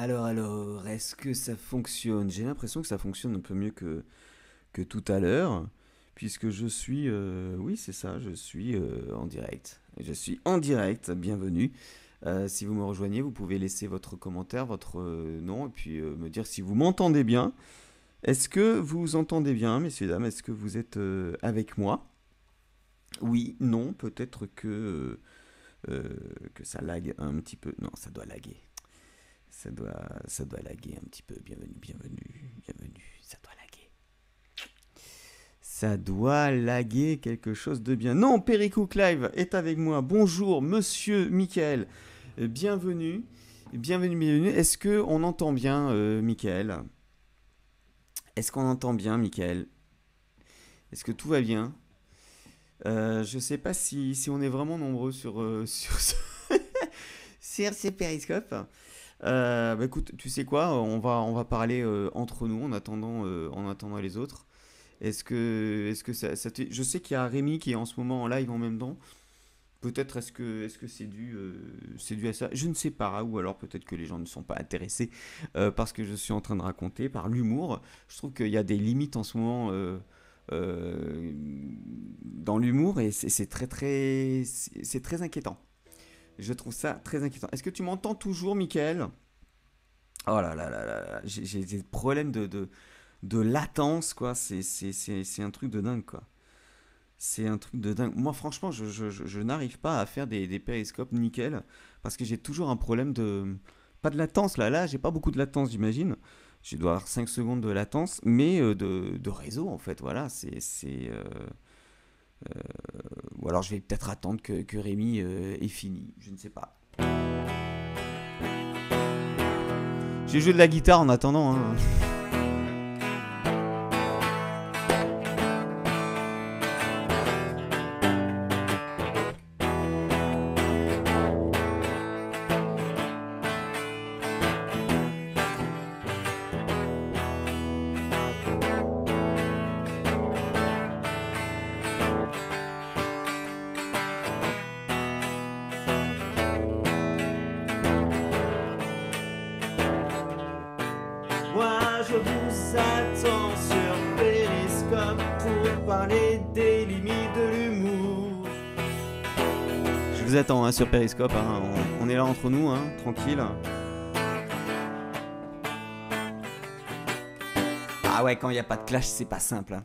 Alors, alors, est-ce que ça fonctionne J'ai l'impression que ça fonctionne un peu mieux que, que tout à l'heure, puisque je suis... Euh, oui, c'est ça, je suis euh, en direct. Je suis en direct, bienvenue. Euh, si vous me rejoignez, vous pouvez laisser votre commentaire, votre nom, et puis me dire si vous m'entendez bien. Est-ce que vous entendez bien, messieurs, dames Est-ce que vous êtes avec moi Oui, non, peut-être que... que ça lague un petit peu. Non, ça doit laguer ça doit, ça doit laguer un petit peu. Bienvenue, bienvenue, bienvenue. Ça doit laguer. Ça doit laguer quelque chose de bien. Non, Perico Live est avec moi. Bonjour, monsieur Michael. Euh, bienvenue. Bienvenue, bienvenue. Est-ce qu'on entend bien, euh, Michael Est-ce qu'on entend bien, Michael Est-ce que tout va bien euh, Je ne sais pas si, on est vraiment nombreux sur, euh, sur, ce... sur euh, bah, écoute, tu sais quoi, on va, on va parler euh, entre nous en attendant, euh, en attendant les autres. Est-ce que, est-ce que ça, Je sais qu'il y a Rémi qui est en ce moment en live en même temps. Peut-être est-ce que est-ce que c'est dû dû à ça Je ne sais pas ou alors peut-être que les gens ne sont pas intéressés par parce que je suis en train de raconter par l'humour. Je trouve qu'il y a des limites en ce moment dans l'humour et c'est très très c'est très inquiétant. Je trouve ça très inquiétant. Est-ce que tu m'entends toujours, Michael Oh là là là là, j'ai des problèmes de, latence, quoi. C'est un truc de dingue, quoi. C'est un truc de dingue. Moi, franchement, je, n'arrive pas à faire des, périscopes nickel parce que j'ai toujours un problème de. Pas de latence, là. Là, j'ai pas beaucoup de latence, j'imagine. Je dois avoir 5 secondes de latence, mais euh, de, réseau, en fait. Voilà, c'est. Euh, euh, ou alors je vais peut-être attendre que, Rémi euh, ait fini, je ne sais pas. J'ai joué de la guitare en attendant. Hein. Hein, sur Periscope. Hein. on, est là entre nous, hein, tranquille. Ah ouais, quand il n'y a pas de clash, c'est pas simple.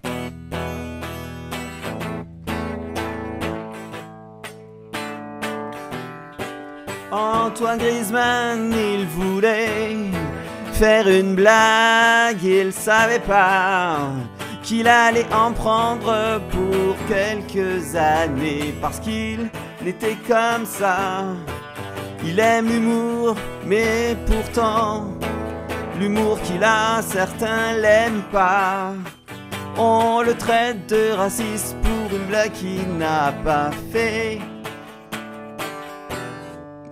Antoine Griezmann, il voulait faire une blague, il savait pas qu'il allait en prendre pour quelques années parce qu'il il était comme ça. Il aime l'humour, mais pourtant, l'humour qu'il a, certains l'aiment pas. On le traite de raciste pour une blague qu'il n'a pas fait.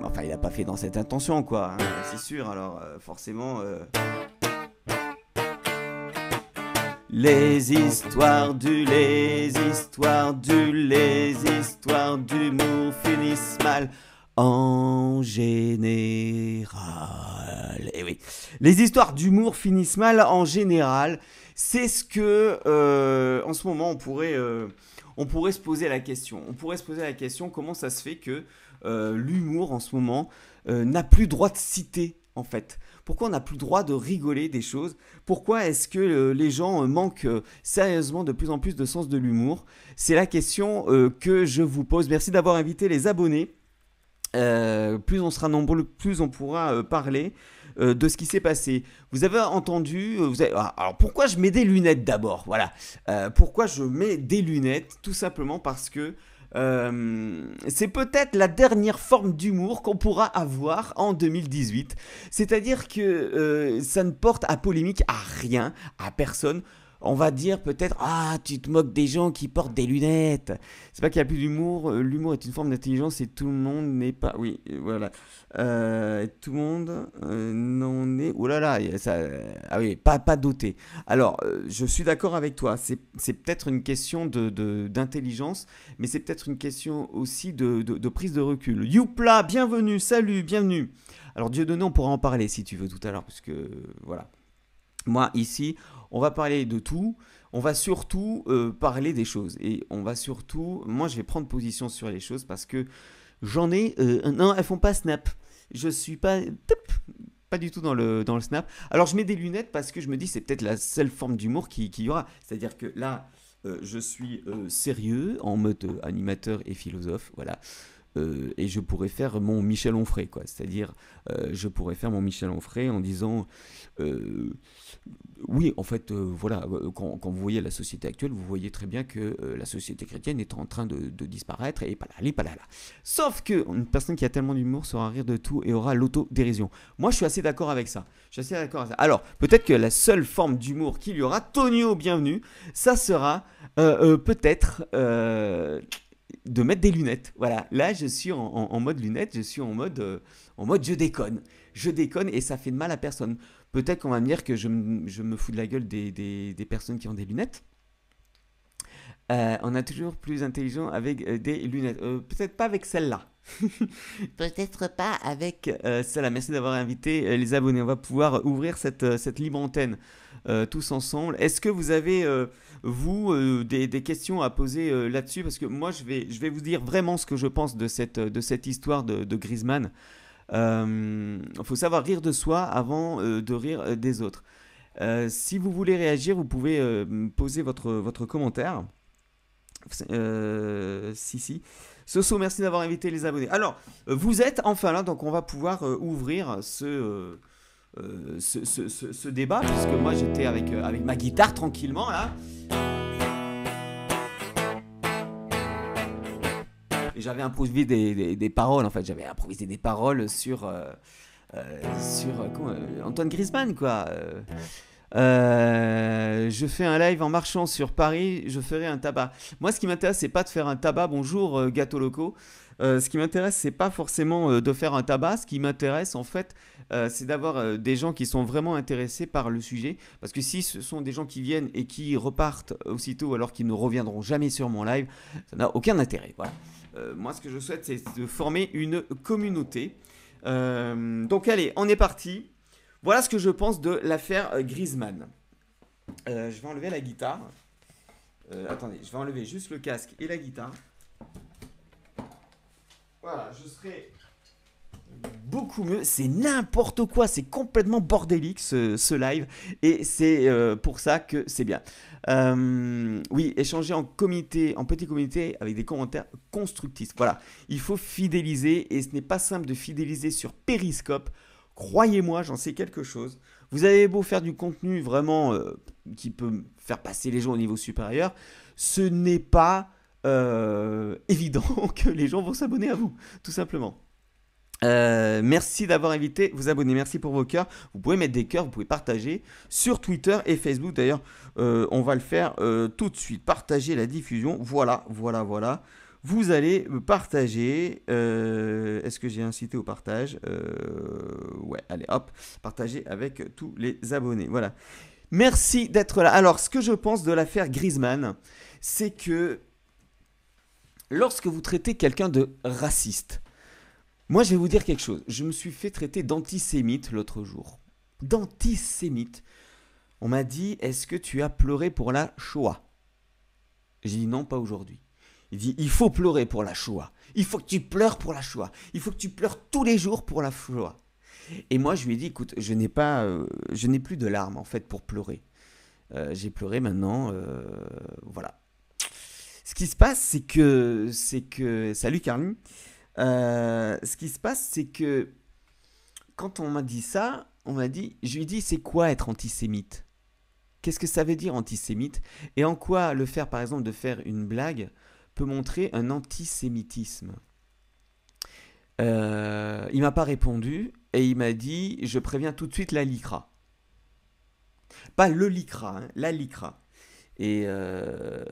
Enfin, il n'a pas fait dans cette intention, quoi. Hein, c'est sûr, alors euh, forcément... Euh, les histoires du, les histoires du, les histoires d'humour finissent mal en général. Et eh oui, les histoires d'humour finissent mal en général. C'est ce que, euh, en ce moment, on pourrait, euh, on pourrait se poser la question. On pourrait se poser la question comment ça se fait que euh, l'humour en ce moment n'a plus droit de citer en fait. Pourquoi on n'a plus le droit de rigoler des choses Pourquoi est-ce que euh, les gens euh, manquent euh, sérieusement de plus en plus de sens de l'humour C'est la question que je vous pose. Merci d'avoir invité les abonnés. plus on sera nombreux, plus on pourra parler de ce qui s'est passé. Vous avez entendu, ah, alors pourquoi je mets des lunettes d'abord Voilà. pourquoi je mets des lunettes Tout simplement parce que euh, c'est peut-être la dernière forme d'humour qu'on pourra avoir en 2018. C'est-à-dire que euh, ça ne porte à polémique à rien, à personne on va dire peut-être Ah, tu te moques des gens qui portent des lunettes. C'est pas qu'il y a plus d'humour. Euh, l'humour est une forme d'intelligence et tout le monde n'est pas. Oui, euh, voilà. Euh, tout le monde n'en est. Oh là là, ça... ah oui, pas, pas doté. Alors, je suis d'accord avec toi. C'est, peut-être une question de, d'intelligence, mais c'est peut-être une question aussi de, prise de recul. Youpla, bienvenue, salut, bienvenue. Alors Dieu donné, on pourra en parler si tu veux tout à l'heure, parce que voilà. Moi, ici, on va parler de tout. On va surtout euh, parler des choses. Et on va surtout. Moi, je vais prendre position sur les choses parce que j'en ai. Euh, non, elles font pas snap. Je suis pas. Pas du tout dans le, dans le snap. Alors, je mets des lunettes parce que je me dis c'est peut-être la seule forme d'humour qu'il qui y aura. C'est-à-dire que là. Euh, je suis sérieux en mode animateur et philosophe, voilà. Euh, et je pourrais faire mon Michel Onfray, quoi. C'est-à-dire, euh, je pourrais faire mon Michel Onfray en disant, euh, oui, en fait, voilà, quand, vous voyez la société actuelle, vous voyez très bien que la société chrétienne est en train de, disparaître et pas là, pas là, Sauf que une personne qui a tellement d'humour saura rire de tout et aura l'autodérision. Moi, je suis assez d'accord avec ça. Je suis assez d'accord avec ça. Alors, peut-être que la seule forme d'humour qu'il y aura, Tonio, bienvenue, ça sera peut-être de mettre des lunettes. Voilà, là je suis en, mode lunettes, je suis en mode, euh, en mode je déconne. Je déconne et ça fait de mal à personne. Peut-être qu'on va me dire que je, me fous de la gueule des, personnes qui ont des lunettes. Euh, on a toujours plus intelligent avec euh, des lunettes. Peut-être pas avec celle-là. Peut-être pas avec celle-là. Merci d'avoir invité les abonnés. On va pouvoir ouvrir cette, cette libre antenne tous ensemble. Est-ce que vous avez vous, euh, des, questions à poser euh, là-dessus, parce que moi, je vais, je vais vous dire vraiment ce que je pense de cette, euh, de cette histoire de, de Griezmann. Il faut savoir rire de soi avant de rire des autres. si vous voulez réagir, vous pouvez poser votre, votre commentaire. Euh, si, si. Soso, merci d'avoir invité les abonnés. Alors, vous êtes enfin là, donc on va pouvoir ouvrir ce, ce, ce, ce, débat, puisque moi j'étais avec, avec ma guitare tranquillement là. j'avais improvisé des, des, paroles en fait, j'avais improvisé des paroles sur euh, euh, sur euh, Antoine Griezmann quoi. je fais un live en marchant sur Paris, je ferai un tabac. Moi, ce qui m'intéresse, c'est pas de faire un tabac, bonjour gâteau locaux. ce qui m'intéresse, c'est pas forcément de faire un tabac. Ce qui m'intéresse, en fait, c'est d'avoir des gens qui sont vraiment intéressés par le sujet. Parce que si ce sont des gens qui viennent et qui repartent aussitôt, alors qu'ils ne reviendront jamais sur mon live, ça n'a aucun intérêt. Voilà. Euh, moi, ce que je souhaite, c'est de former une communauté. Euh, donc, allez, on est parti. Voilà ce que je pense de l'affaire euh, Griezmann. je vais enlever la guitare. attendez, je vais enlever juste le casque et la guitare. Voilà, je serai beaucoup mieux. C'est n'importe quoi, c'est complètement bordélique ce, ce live, et c'est euh, pour ça que c'est bien. Euh, oui, échanger en comité, en petit comité, avec des commentaires constructifs. Voilà, il faut fidéliser, et ce n'est pas simple de fidéliser sur Periscope. Croyez-moi, j'en sais quelque chose. Vous avez beau faire du contenu vraiment euh, qui peut faire passer les gens au niveau supérieur, ce n'est pas évident que les gens vont s'abonner à vous, tout simplement. Euh, merci d'avoir invité vous abonner, merci pour vos cœurs. Vous pouvez mettre des cœurs, vous pouvez partager sur Twitter et Facebook. D'ailleurs, euh, on va le faire euh, tout de suite. Partager la diffusion. Voilà, voilà, voilà. Vous allez partager. Est-ce que j'ai incité au partage Ouais, allez, hop, Partager avec tous les abonnés. Voilà. Merci d'être là. Alors, ce que je pense de l'affaire Griezmann, c'est que lorsque vous traitez quelqu'un de raciste, moi, je vais vous dire quelque chose. Je me suis fait traiter d'antisémite l'autre jour. D'antisémite. On m'a dit Est-ce que tu as pleuré pour la Shoah J'ai dit Non, pas aujourd'hui. Il dit Il faut pleurer pour la Shoah. Il faut que tu pleures pour la Shoah. Il faut que tu pleures tous les jours pour la Shoah. Et moi, je lui ai dit Écoute, je n'ai pas, euh, je n'ai plus de larmes en fait pour pleurer. Euh, j'ai pleuré maintenant. Euh, voilà. Ce qui se passe, c'est que, c'est que, salut Carline. Euh, ce qui se passe, c'est que quand on m'a dit ça, on m'a dit, je lui dis, c'est quoi être antisémite Qu'est-ce que ça veut dire antisémite Et en quoi le faire, par exemple, de faire une blague peut montrer un antisémitisme euh, Il m'a pas répondu et il m'a dit, je préviens tout de suite la LICRA. Pas le LICRA, hein, la LICRA. Et euh,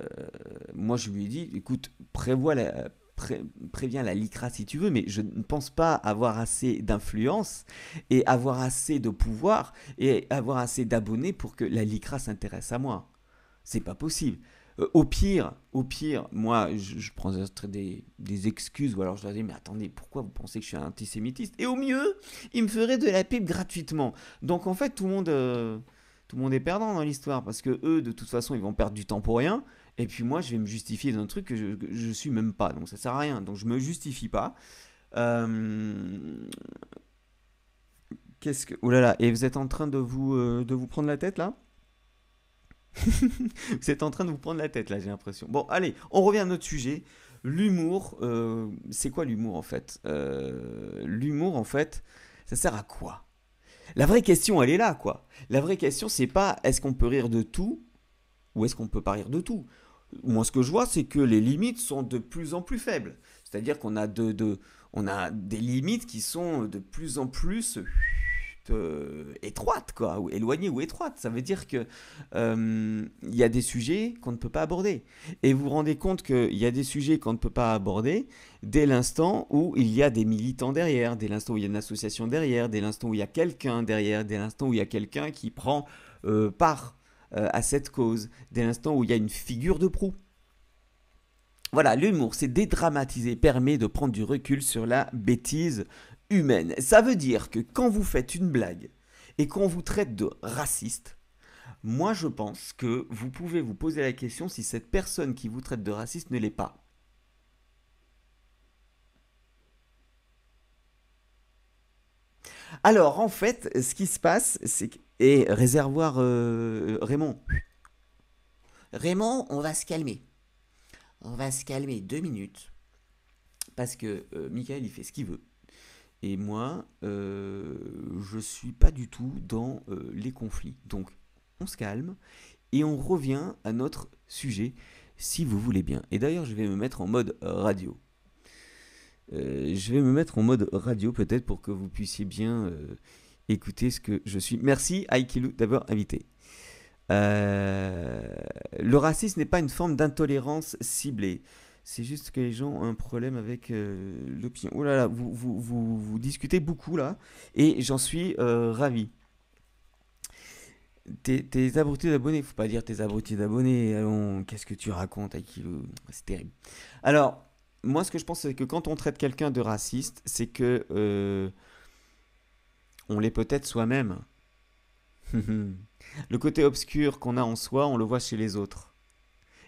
moi, je lui ai dit, écoute, prévois la, prévient préviens la LICRA si tu veux, mais je ne pense pas avoir assez d'influence et avoir assez de pouvoir et avoir assez d'abonnés pour que la LICRA s'intéresse à moi. C'est pas possible. Euh, au pire, au pire, moi, je, prends des, excuses ou alors je leur dis, mais attendez, pourquoi vous pensez que je suis un antisémitiste Et au mieux, ils me feraient de la pipe gratuitement. Donc en fait, tout le monde... Euh, tout le monde est perdant dans l'histoire parce que eux, de toute façon, ils vont perdre du temps pour rien. Et puis moi, je vais me justifier d'un truc que je, ne suis même pas. Donc ça sert à rien. Donc je me justifie pas. Euh, qu'est-ce que. Oh là là. Et vous êtes en train de vous, euh, de vous prendre la tête là Vous êtes en train de vous prendre la tête là, j'ai l'impression. Bon, allez, on revient à notre sujet. L'humour. Euh, c'est quoi l'humour en fait L'humour en fait, ça sert à quoi La vraie question, elle est là quoi. La vraie question, c'est pas est-ce qu'on peut rire de tout ou est-ce qu'on peut pas rire de tout moi ce que je vois, c'est que les limites sont de plus en plus faibles. C'est-à-dire qu'on a, de, on a des limites qui sont de plus en plus euh, étroites, quoi, ou éloignées ou étroites. Ça veut dire que euh, il y a des sujets qu'on ne peut pas aborder. Et vous vous rendez compte qu'il y a des sujets qu'on ne peut pas aborder dès l'instant où il y a des militants derrière, dès l'instant où il y a une association derrière, dès l'instant où il y a quelqu'un derrière, dès l'instant où il y a quelqu'un qui prend euh, part euh, à cette cause, dès l'instant où il y a une figure de proue. Voilà, l'humour, c'est dédramatiser, permet de prendre du recul sur la bêtise humaine. Ça veut dire que quand vous faites une blague et qu'on vous traite de raciste, moi je pense que vous pouvez vous poser la question si cette personne qui vous traite de raciste ne l'est pas. Alors en fait, ce qui se passe, c'est que et réservoir euh, euh, Raymond. Raymond, on va se calmer. On va se calmer deux minutes. Parce que euh, Michael, il fait ce qu'il veut. Et moi, je je suis pas du tout dans les conflits. Donc, on se calme et on revient à notre sujet, si vous voulez bien. Et d'ailleurs, je vais me mettre en mode radio. je vais me mettre en mode radio peut-être pour que vous puissiez bien Écoutez ce que je suis. Merci Aikilou d'avoir invité. Euh, le racisme n'est pas une forme d'intolérance ciblée. C'est juste que les gens ont un problème avec euh, l'opinion. Oh là là, vous, vous, discutez beaucoup là, et j'en suis euh, ravi. T'es, abrutis d'abonnés, faut pas dire tes abrutis d'abonnés. Allons, qu'est-ce que tu racontes, Aikilu C'est terrible. Alors, moi, ce que je pense, c'est que quand on traite quelqu'un de raciste, c'est que on l'est peut-être soi-même. le côté obscur qu'on a en soi, on le voit chez les autres.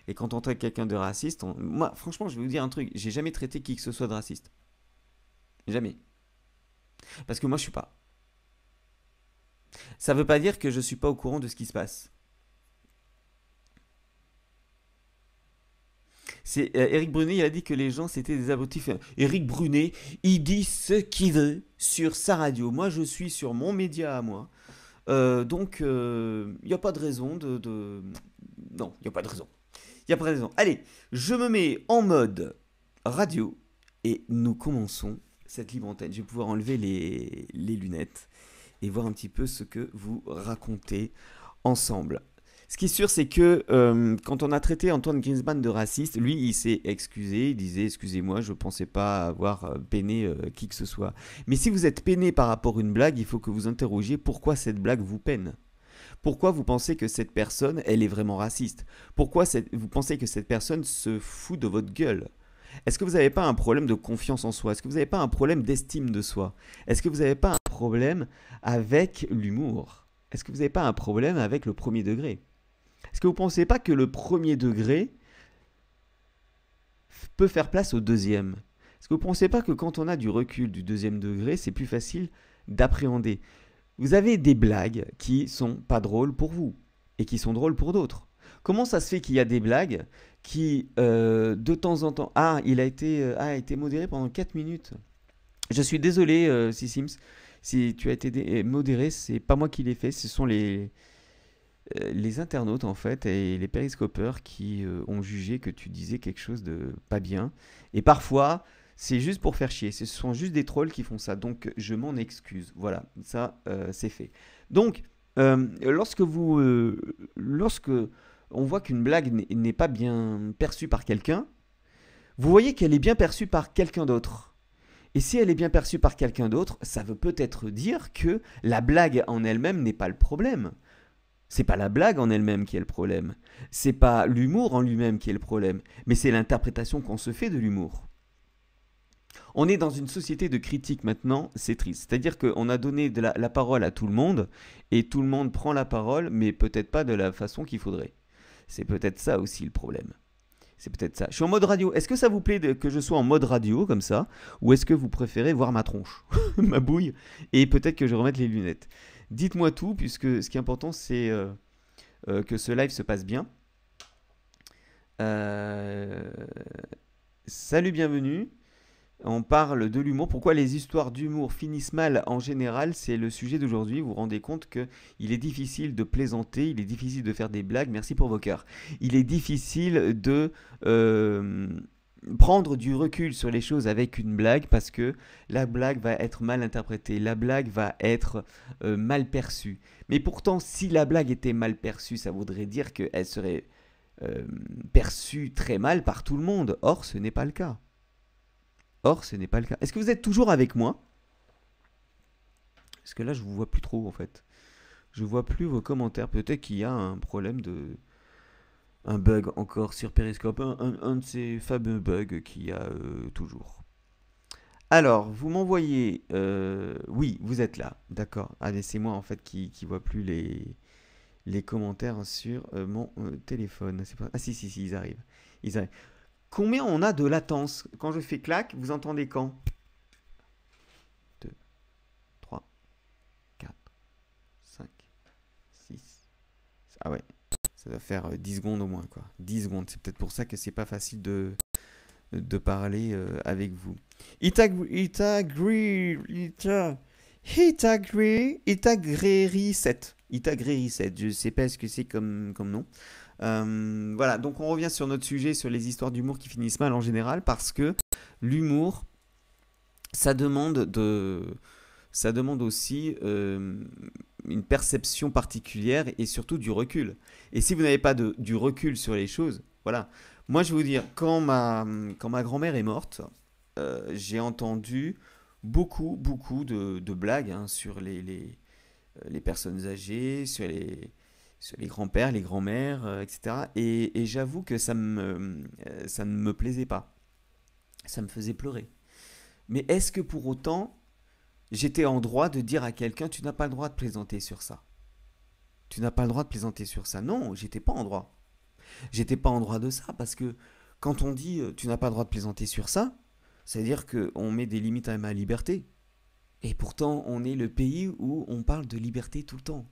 Et quand on traite quelqu'un de raciste, moi, franchement, je vais vous dire un truc, j'ai jamais traité qui que ce soit de raciste. Jamais. Parce que moi, je suis pas. Ça veut pas dire que je suis pas au courant de ce qui se passe. Eric euh, Brunet, il a dit que les gens c'était des abrutis. Eric Brunet, il dit ce qu'il veut sur sa radio. Moi, je suis sur mon média à moi. Euh, donc, il euh, n'y a pas de raison de. Non, il n'y a pas de raison. Il n'y a pas de raison. Allez, je me mets en mode radio et nous commençons cette libre antenne. Je vais pouvoir enlever les lunettes et voir un petit peu ce que vous racontez ensemble. Ce qui est sûr, c'est que euh, quand on a traité Antoine Griezmann de raciste, lui, il s'est excusé. Il disait Excusez-moi, je ne pensais pas avoir euh, peiné euh, qui que ce soit. Mais si vous êtes peiné par rapport à une blague, il faut que vous interrogiez pourquoi cette blague vous peine. Pourquoi vous pensez que cette personne, elle est vraiment raciste Pourquoi vous pensez que cette personne se fout de votre gueule Est-ce que vous n'avez pas un problème de confiance en soi Est-ce que vous n'avez pas un problème d'estime de soi Est-ce que vous n'avez pas un problème avec l'humour Est-ce que vous n'avez pas un problème avec le premier degré est-ce que vous ne pensez pas que le premier degré peut faire place au deuxième Est-ce que vous ne pensez pas que quand on a du recul du deuxième degré, c'est plus facile d'appréhender Vous avez des blagues qui sont pas drôles pour vous et qui sont drôles pour d'autres. Comment ça se fait qu'il y a des blagues qui, euh, de temps en temps... Ah, il a été, euh, ah, a été modéré pendant 4 minutes. Je suis désolé, euh, si Sims, si tu as été modéré, c'est pas moi qui l'ai fait, ce sont les, euh, les internautes en fait et les périscopeurs qui euh, ont jugé que tu disais quelque chose de pas bien. Et parfois, c'est juste pour faire chier. Ce sont juste des trolls qui font ça. Donc, je m'en excuse. Voilà, ça, euh, c'est fait. Donc, lorsque vous, lorsque on voit qu'une blague n'est pas bien perçue par quelqu'un, vous voyez qu'elle est bien perçue par quelqu'un d'autre. Et si elle est bien perçue par quelqu'un d'autre, ça veut peut-être dire que la blague en elle-même n'est pas le problème. C'est pas la blague en elle-même qui est le problème. C'est pas l'humour en lui-même qui est le problème, mais c'est l'interprétation qu'on se fait de l'humour. On est dans une société de critique maintenant, c'est triste. C'est-à-dire qu'on a donné la, parole à tout le monde, et tout le monde prend la parole, mais peut-être pas de la façon qu'il faudrait. C'est peut-être ça aussi le problème. C'est peut-être ça. Je suis en mode radio. Est-ce que ça vous plaît que je sois en mode radio comme ça Ou est-ce que vous préférez voir ma tronche, ma bouille, et peut-être que je remette les lunettes Dites-moi tout, puisque ce qui est important, c'est euh, euh, que ce live se passe bien. Euh, salut, bienvenue. On parle de l'humour. Pourquoi les histoires d'humour finissent mal en général C'est le sujet d'aujourd'hui. Vous vous rendez compte que il est difficile de plaisanter, il est difficile de faire des blagues. Merci pour vos cœurs. Il est difficile de prendre du recul sur les choses avec une blague parce que la blague va être mal interprétée, la blague va être euh, mal perçue. Mais pourtant, si la blague était mal perçue, ça voudrait dire qu'elle serait euh, perçue très mal par tout le monde. Or, ce n'est pas le cas. Or, ce n'est pas le cas. Est-ce que vous êtes toujours avec moi Parce que là, je vous vois plus trop en fait. Je vois plus vos commentaires. Peut-être qu'il y a un problème de, un bug encore sur Periscope, un, de ces fameux bugs qu'il y a euh, toujours. Alors, vous m'envoyez... Euh, oui, vous êtes là, d'accord. Ah, c'est moi en fait qui ne vois plus les, les commentaires sur euh, mon téléphone. Pas... Ah si, si, si, ils arrivent. Ils arrivent. Combien on a de latence Quand je fais clac, vous entendez quand 2, 3, 4, 5, 6. Ah ouais, ça doit faire 10 euh, secondes au moins, quoi. 10 secondes. C'est peut-être pour ça que c'est pas facile de, de parler euh, avec vous. It, agree it, agree, it, it agree. It agree It agree 7. Je sais pas ce que c'est comme, comme nom. Euh, voilà, donc on revient sur notre sujet, sur les histoires d'humour qui finissent mal en général, parce que l'humour, ça demande de ça demande aussi euh, une perception particulière et surtout du recul. Et si vous n'avez pas du recul sur les choses, voilà. Moi, je vais vous dire, quand ma, quand ma grand-mère est morte, euh, j'ai entendu beaucoup, beaucoup de, blagues hein, sur les, euh, les, personnes âgées, sur les, les grands-pères, les grands-mères, etc. Et, j'avoue que ça, me, ça ne me plaisait pas. Ça me faisait pleurer. Mais est-ce que pour autant, j'étais en droit de dire à quelqu'un, tu n'as pas le droit de plaisanter sur ça. Tu n'as pas le droit de plaisanter sur ça. Non, j'étais pas en droit. J'étais pas en droit de ça parce que quand on dit, euh, tu n'as pas le droit de plaisanter sur ça, c'est-à-dire qu'on met des limites à ma liberté. Et pourtant, on est le pays où on parle de liberté tout le temps.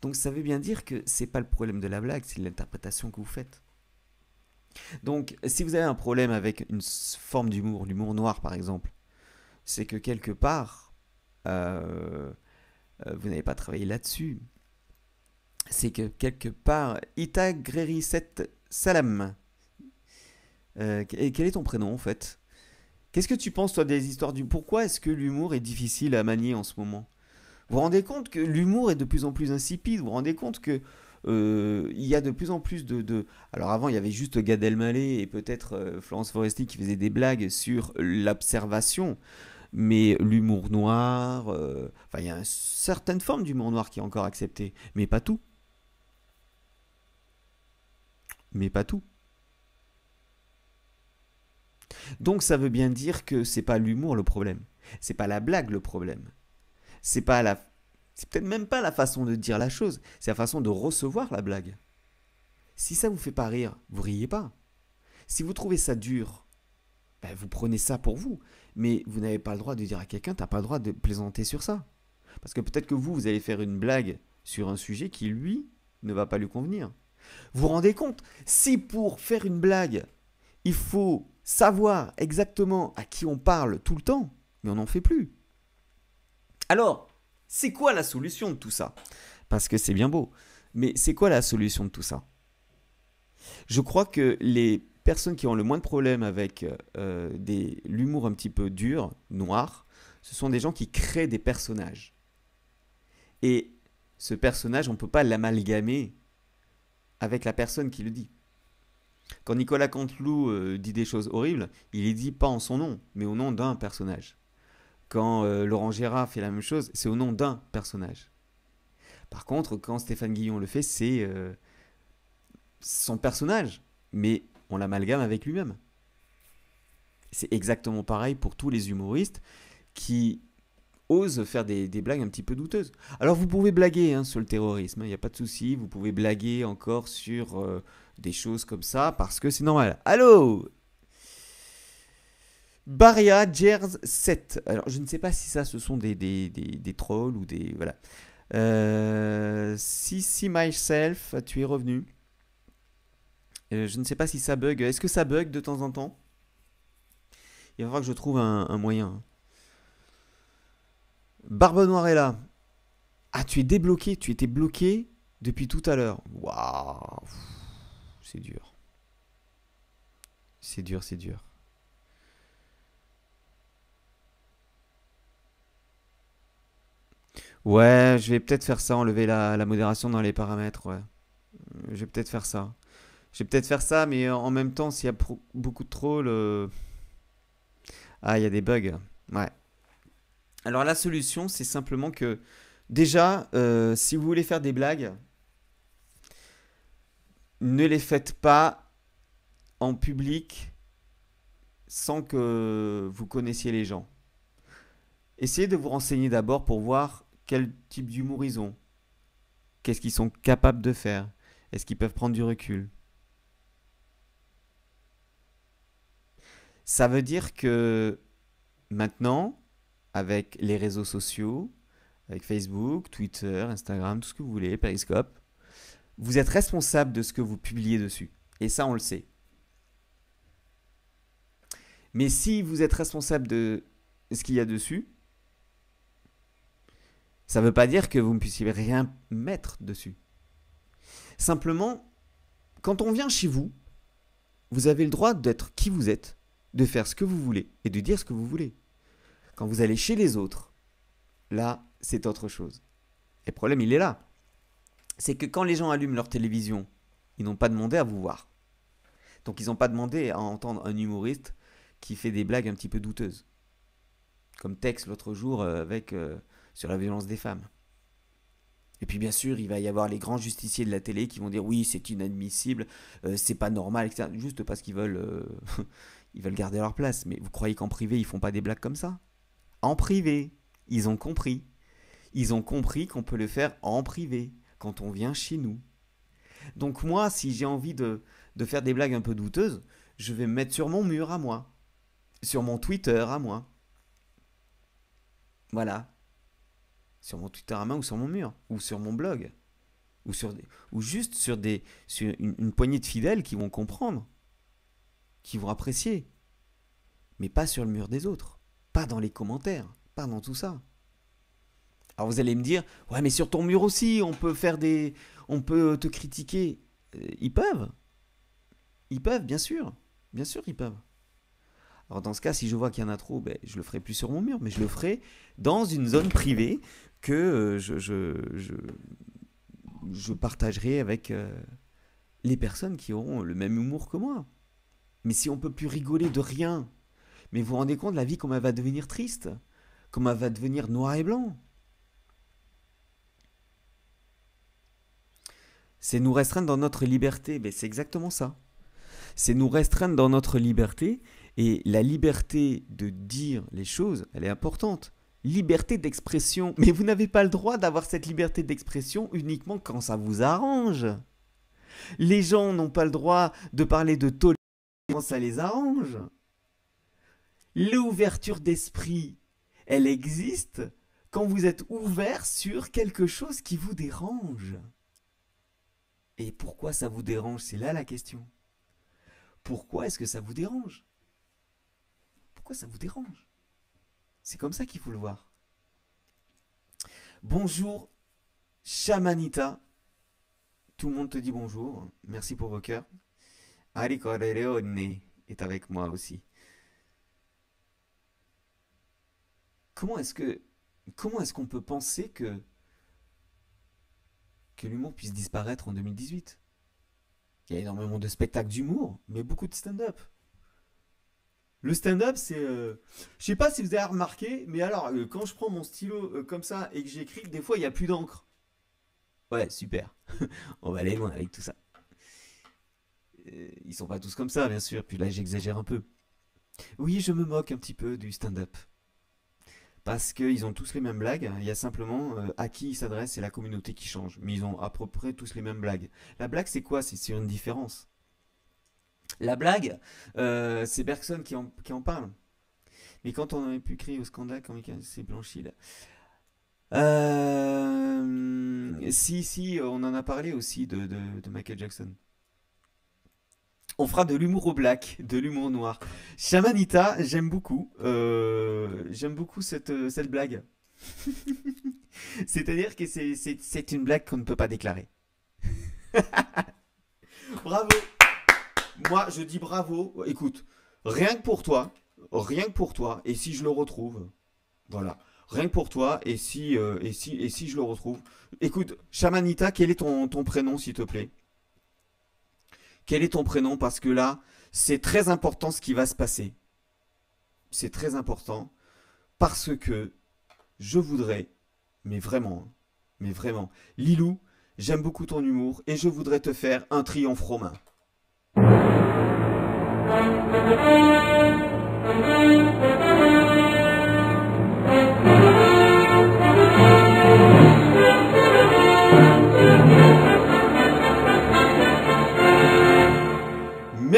Donc ça veut bien dire que c'est pas le problème de la blague, c'est l'interprétation que vous faites. Donc si vous avez un problème avec une forme d'humour, l'humour noir par exemple, c'est que quelque part, euh, euh, vous n'avez pas travaillé là-dessus. C'est que quelque part, Ita Set Salam. Euh, et quel est ton prénom en fait Qu'est-ce que tu penses toi des histoires du pourquoi est-ce que l'humour est difficile à manier en ce moment Vous vous rendez compte que l'humour est de plus en plus insipide, vous vous rendez compte que il y a de plus en plus de, Alors avant, il y avait juste Gad Elmaleh et peut-être Florence Foresti qui faisaient des blagues sur l'observation mais l'humour noir, euh, enfin, il y a une certaine forme d'humour noir qui est encore acceptée, mais pas tout. Mais pas tout. Donc ça veut bien dire que c'est pas l'humour le problème, c'est pas la blague le problème, c'est pas la, c'est peut-être même pas la façon de dire la chose, c'est la façon de recevoir la blague. Si ça vous fait pas rire, vous riez pas. Si vous trouvez ça dur, ben, vous prenez ça pour vous. Mais vous n'avez pas le droit de dire à quelqu'un, t'as pas le droit de plaisanter sur ça. Parce que peut-être que vous, vous allez faire une blague sur un sujet qui, lui, ne va pas lui convenir. Vous vous rendez compte Si pour faire une blague, il faut savoir exactement à qui on parle tout le temps, mais on n'en fait plus. Alors, c'est quoi la solution de tout ça Parce que c'est bien beau. Mais c'est quoi la solution de tout ça Je crois que les personnes qui ont le moins de problèmes avec euh, euh, l'humour un petit peu dur, noir, ce sont des gens qui créent des personnages. Et ce personnage, on ne peut pas l'amalgamer avec la personne qui le dit. Quand Nicolas Canteloup euh, dit des choses horribles, il les dit pas en son nom, mais au nom d'un personnage. Quand Laurent Gérard fait la même chose, c'est au nom d'un personnage. Par contre, quand Stéphane Guillon le fait, c'est son personnage, mais on l'amalgame avec lui-même. C'est exactement pareil pour tous les humoristes qui osent faire des, blagues un petit peu douteuses. Alors vous pouvez blaguer hein, sur le terrorisme, il hein, n'y a pas de souci, vous pouvez blaguer encore sur euh, des choses comme ça, parce que c'est normal. Allô Baria Gers 7. Alors je ne sais pas si ça ce sont des, des, trolls ou des... Voilà. Euh, si, si myself, tu es revenu. Euh, je ne sais pas si ça bug. Est-ce que ça bug de temps en temps Il va falloir que je trouve un, moyen. Barbe Noire est là. Ah, tu es débloqué. Tu étais bloqué depuis tout à l'heure. Waouh. C'est dur. C'est dur, c'est dur. Ouais, je vais peut-être faire ça, enlever la, la modération dans les paramètres, ouais. Je vais peut-être faire ça. Je vais peut-être faire ça, mais en même temps, s'il y a beaucoup de trolls. Euh, ah, il y a des bugs. Ouais. Alors, la solution, c'est simplement que. Déjà, euh, si vous voulez faire des blagues, ne les faites pas en public sans que vous connaissiez les gens. Essayez de vous renseigner d'abord pour voir quel type d'humour ils ont. Qu'est-ce qu'ils sont capables de faire Est-ce qu'ils peuvent prendre du recul Ça veut dire que maintenant, avec les réseaux sociaux, avec Facebook, Twitter, Instagram, tout ce que vous voulez, Periscope, vous êtes responsable de ce que vous publiez dessus. Et ça, on le sait. Mais si vous êtes responsable de ce qu'il y a dessus, ça ne veut pas dire que vous ne puissiez rien mettre dessus. Simplement, quand on vient chez vous, vous avez le droit d'être qui vous êtes de faire ce que vous voulez et de dire ce que vous voulez. Quand vous allez chez les autres, là, c'est autre chose. Et le problème, il est là. C'est que quand les gens allument leur télévision, ils n'ont pas demandé à vous voir. Donc ils n'ont pas demandé à entendre un humoriste qui fait des blagues un petit peu douteuses. Comme Tex l'autre jour euh, avec euh, sur la violence des femmes. Et puis bien sûr, il va y avoir les grands justiciers de la télé qui vont dire oui, c'est inadmissible, euh, c'est pas normal, etc. Juste parce qu'ils veulent ils veulent garder leur place. Mais vous croyez qu'en privé, ils font pas des blagues comme ça En privé, ils ont compris. Ils ont compris qu'on peut le faire en privé, quand on vient chez nous. Donc moi, si j'ai envie de, faire des blagues un peu douteuses, je vais me mettre sur mon mur à moi. Sur mon Twitter à moi. Voilà. Sur mon Twitter à moi ou sur mon mur. Ou sur mon blog. Ou, sur ou juste sur, des, sur une poignée de fidèles qui vont comprendre qui vont apprécier, mais pas sur le mur des autres, pas dans les commentaires, pas dans tout ça. Alors vous allez me dire, ouais, mais sur ton mur aussi, on peut faire des, on peut te critiquer. Euh, ils peuvent, ils peuvent, bien sûr, bien sûr, ils peuvent. Alors dans ce cas, si je vois qu'il y en a trop, ben, je le ferai plus sur mon mur, mais je le ferai dans une zone privée que euh, je, je, je, partagerai avec euh, les personnes qui auront le même humour que moi. Mais si on peut plus rigoler de rien, mais vous vous rendez compte de la vie comment elle va devenir triste, Comment elle va devenir noir et blanc. C'est nous restreindre dans notre liberté, mais ben, c'est exactement ça. C'est nous restreindre dans notre liberté et la liberté de dire les choses, elle est importante. Liberté d'expression, mais vous n'avez pas le droit d'avoir cette liberté d'expression uniquement quand ça vous arrange. Les gens n'ont pas le droit de parler de tolérance. Comment ça les arrange. L'ouverture d'esprit, elle existe quand vous êtes ouvert sur quelque chose qui vous dérange. Et pourquoi ça vous dérange C'est là la question. Pourquoi est-ce que ça vous dérange Pourquoi ça vous dérange C'est comme ça qu'il faut le voir. Bonjour, Shamanita. Tout le monde te dit bonjour. Merci pour vos cœurs. Harry Correone est avec moi aussi. Comment est-ce que comment est-ce qu'on peut penser que que l'humour puisse disparaître en 2018 Il y a énormément de spectacles d'humour, mais beaucoup de stand-up. Le stand-up, c'est. Euh, je sais pas si vous avez remarqué, mais alors, euh, quand je prends mon stylo euh, comme ça et que j'écris, des fois, il n'y a plus d'encre. Ouais, super. On va aller loin avec tout ça. Euh, ils sont pas tous comme ça, bien sûr, puis là j'exagère un peu. Oui, je me moque un petit peu du stand-up. Parce qu'ils ont tous les mêmes blagues, hein. il y a simplement euh, à qui ils s'adressent et la communauté qui change. Mais ils ont à peu près tous les mêmes blagues. La blague, c'est quoi C'est sur une différence. La blague, euh, c'est Bergson qui en, parle. Mais quand on avait pu crier au scandale, quand il s'est blanchi là. si, si, on en a parlé aussi de Michael Jackson on fera de l'humour au black, de l'humour noir. Shamanita, j'aime beaucoup. Euh, j'aime beaucoup cette, euh, cette blague. C'est-à-dire que c'est une blague qu'on ne peut pas déclarer. bravo. Moi, je dis bravo. Écoute, rien que pour toi, rien que pour toi, et si je le retrouve, voilà. Rien que pour toi, et si, euh, et si, et si je le retrouve. Écoute, Shamanita, quel est ton prénom, s'il te plaît quel est ton prénom parce que là, c'est très important ce qui va se passer. C'est très important parce que je voudrais, mais vraiment, hein, mais vraiment, Lilou, j'aime beaucoup ton humour et je voudrais te faire un triomphe romain.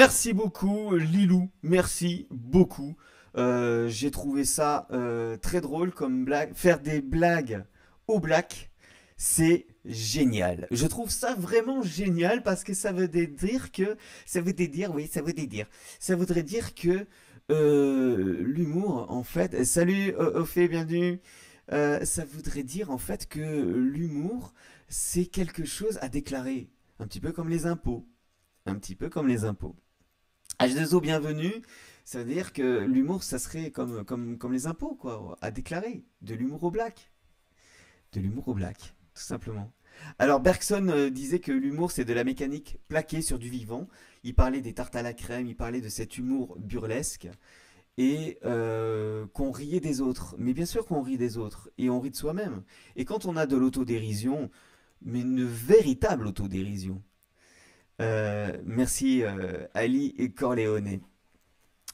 Merci beaucoup Lilou, merci beaucoup. Euh, j'ai trouvé ça euh, très drôle comme blague. Faire des blagues au black, c'est génial. Je trouve ça vraiment génial parce que ça veut dire que ça veut dire oui, ça veut dire ça voudrait dire que euh, l'humour en fait. Salut Ophé, bienvenue. ça voudrait dire en fait que l'humour c'est quelque chose à déclarer, un petit peu comme les impôts, un petit peu comme les impôts. H2O, bienvenue. Ça veut dire que l'humour, ça serait comme, comme, comme les impôts, quoi, à déclarer. De l'humour au black. De l'humour au black, tout simplement. Alors Bergson euh, disait que l'humour c'est de la mécanique plaquée sur du vivant. Il parlait des tartes à la crème, il parlait de cet humour burlesque et euh, qu'on riait des autres. Mais bien sûr qu'on rit des autres et on rit de soi-même. Et quand on a de l'autodérision, mais une véritable autodérision, euh, merci euh, Ali et Corleone.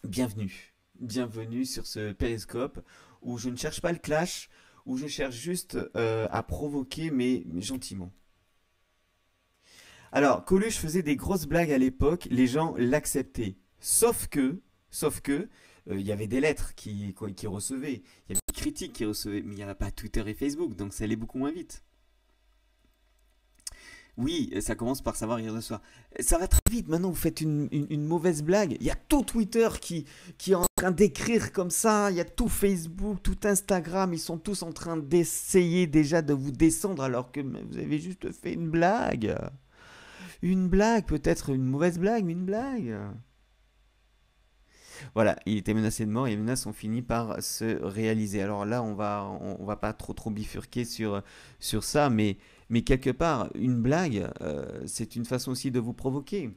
Bienvenue. Bienvenue sur ce périscope où je ne cherche pas le clash, où je cherche juste euh, à provoquer, mais, gentiment. Alors, Coluche faisait des grosses blagues à l'époque, les gens l'acceptaient. Sauf que, sauf que, il y avait des lettres qui, qui recevaient, il y avait des critiques qui recevaient, mais il n'y avait pas Twitter et Facebook, donc ça allait beaucoup moins vite. Oui, ça commence par savoir hier de soi. Ça va très vite. Maintenant, vous faites une, mauvaise blague. Il y a tout Twitter qui, est en train d'écrire comme ça. Il y a tout Facebook, tout Instagram. Ils sont tous en train d'essayer déjà de vous descendre alors que vous avez juste fait une blague. Une blague, peut-être une mauvaise blague, une blague. Voilà, il était menacé de mort et les menaces ont fini par se réaliser. Alors là, on va, va pas trop trop bifurquer sur, sur ça, mais mais quelque part, une blague, euh, c'est une façon aussi de vous provoquer.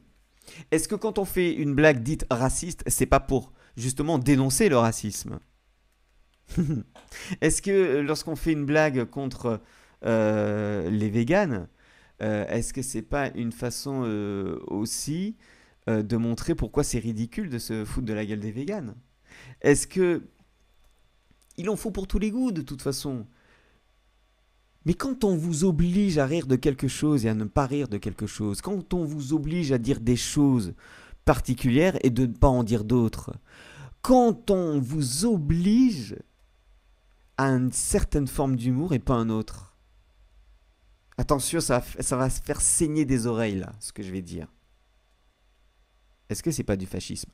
Est-ce que quand on fait une blague dite raciste, c'est pas pour justement dénoncer le racisme Est-ce que euh, lorsqu'on fait une blague contre euh, les véganes, est-ce que c'est pas une façon aussi de montrer pourquoi c'est ridicule de se foutre de la gueule des véganes Est-ce que il en faut pour tous les goûts de toute façon mais quand on vous oblige à rire de quelque chose et à ne pas rire de quelque chose, quand on vous oblige à dire des choses particulières et de ne pas en dire d'autres, quand on vous oblige à une certaine forme d'humour et pas un autre, attention, ça, va se faire saigner des oreilles là, ce que je vais dire. Est-ce que c'est pas du fascisme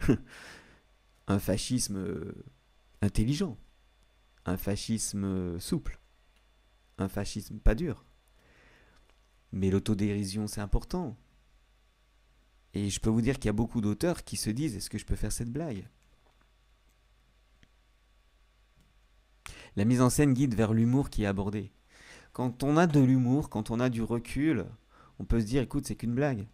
Un fascisme euh, intelligent, un fascisme euh, souple, un fascisme pas dur. Mais l'autodérision, c'est important. Et je peux vous dire qu'il y a beaucoup d'auteurs qui se disent est-ce que je peux faire cette blague La mise en scène guide vers l'humour qui est abordé. Quand on a de l'humour, quand on a du recul, on peut se dire écoute, c'est qu'une blague.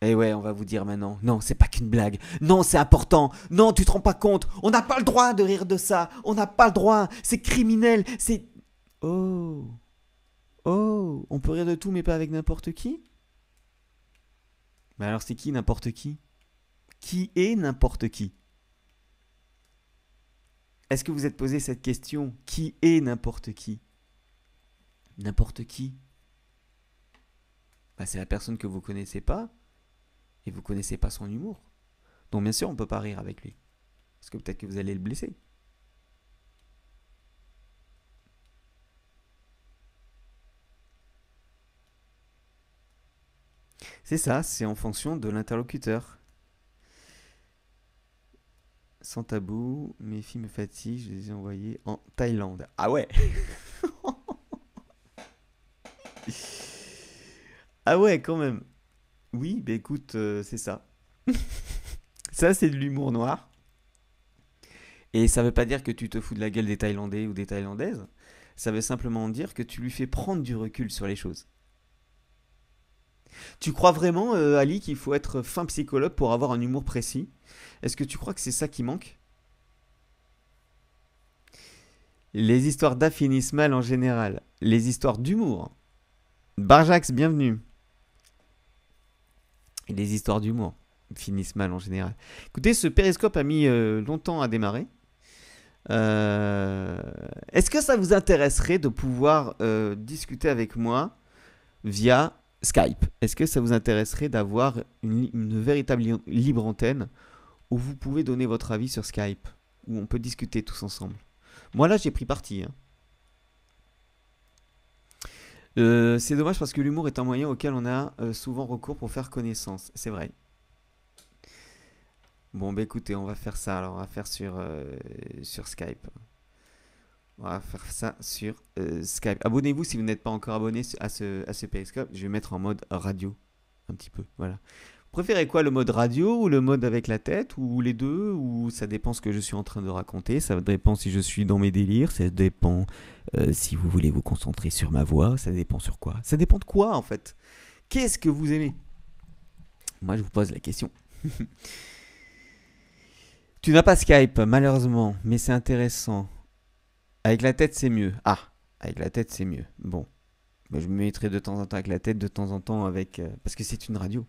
Eh ouais, on va vous dire maintenant, non, c'est pas qu'une blague, non, c'est important, non, tu te rends pas compte, on n'a pas le droit de rire de ça, on n'a pas le droit, c'est criminel, c'est Oh Oh On peut rire de tout mais pas avec n'importe qui Mais alors c'est qui n'importe qui Qui est n'importe qui Est-ce que vous êtes posé cette question Qui est n'importe qui N'importe qui bah, C'est la personne que vous ne connaissez pas et vous ne connaissez pas son humour. Donc bien sûr on peut pas rire avec lui. Parce que peut-être que vous allez le blesser. C'est ça, c'est en fonction de l'interlocuteur. Sans tabou, mes filles me fatiguent, je les ai envoyées en Thaïlande. Ah ouais Ah ouais, quand même. Oui, bah écoute, euh, c'est ça. ça, c'est de l'humour noir. Et ça ne veut pas dire que tu te fous de la gueule des Thaïlandais ou des Thaïlandaises. Ça veut simplement dire que tu lui fais prendre du recul sur les choses. Tu crois vraiment, euh, Ali, qu'il faut être fin psychologue pour avoir un humour précis Est-ce que tu crois que c'est ça qui manque Les histoires d'affinisme mal en général, les histoires d'humour. Barjax, bienvenue. Les histoires d'humour finissent mal en général. Écoutez, ce périscope a mis euh, longtemps à démarrer. Euh, est-ce que ça vous intéresserait de pouvoir discuter avec moi via Skype. Est-ce que ça vous intéresserait d'avoir une, véritable libre antenne où vous pouvez donner votre avis sur Skype, où on peut discuter tous ensemble Moi là j'ai pris parti. Hein. Euh, c'est dommage parce que l'humour est un moyen auquel on a euh, souvent recours pour faire connaissance. C'est vrai. Bon, bah écoutez, on va faire ça. Alors, on va faire sur, euh, sur Skype. On va faire ça sur euh, Skype. Abonnez-vous si vous n'êtes pas encore abonné à ce, à ce Periscope. Je vais mettre en mode radio un petit peu. Voilà. Vous préférez quoi, le mode radio ou le mode avec la tête ou les deux Ou ça dépend ce que je suis en train de raconter. Ça dépend si je suis dans mes délires. Ça dépend euh, si vous voulez vous concentrer sur ma voix. Ça dépend sur quoi Ça dépend de quoi en fait Qu'est-ce que vous aimez Moi, je vous pose la question. tu n'as pas Skype, malheureusement, mais c'est intéressant. Avec la tête, c'est mieux. Ah, avec la tête, c'est mieux. Bon. je me mettrai de temps en temps avec la tête, de temps en temps avec. Euh, parce que c'est une radio.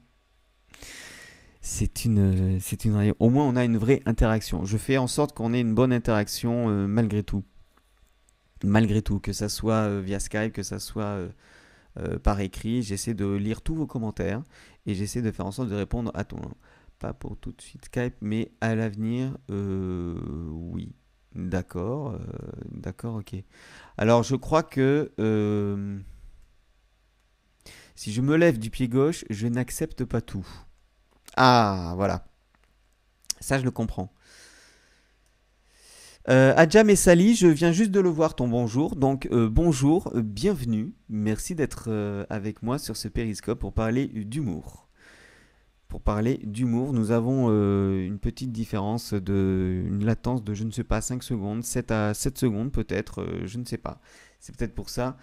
C'est une, euh, c'est une radio. Au moins, on a une vraie interaction. Je fais en sorte qu'on ait une bonne interaction euh, malgré tout. Malgré tout, que ça soit via Skype, que ça soit par écrit, j'essaie de lire tous vos commentaires et j'essaie de faire en sorte de répondre à ton. Pas pour tout de suite Skype, mais à l'avenir, oui. D'accord, euh, d'accord, ok. Alors je crois que euh, si je me lève du pied gauche, je n'accepte pas tout. Ah, voilà. Ça, je le comprends. Euh, Adjam et Sally, je viens juste de le voir, ton bonjour. Donc bonjour, bienvenue. Merci d'être avec moi sur ce périscope pour parler d'humour pour parler d'humour. Nous avons euh, une petite différence, de, une latence de je ne sais pas 5 secondes, 7 à 7 secondes peut-être, euh, je ne sais pas. C'est peut-être pour ça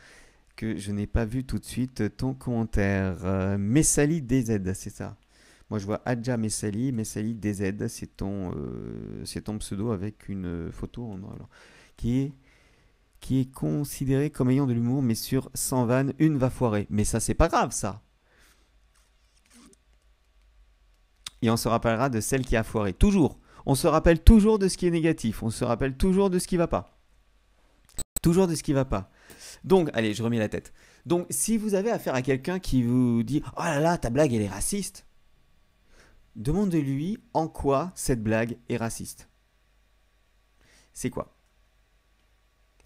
que je n'ai pas vu tout de suite ton commentaire. Euh, Messali DZ, c'est ça. Moi je vois Adja Messali, Messali DZ, c'est ton, c'est ton pseudo avec une photo qui est qui est considéré comme ayant de l'humour, mais sur 100 vannes, une va foirer. Mais ça, c'est pas grave, ça. et on se rappellera de celle qui a foiré. Toujours. On se rappelle toujours de ce qui est négatif. On se rappelle toujours de ce qui va pas. Toujours de ce qui va pas. Donc, allez, je remets la tête. Donc, si vous avez affaire à quelqu'un qui vous dit Oh là là, ta blague, elle est raciste, demandez-lui en quoi cette blague est raciste. C'est quoi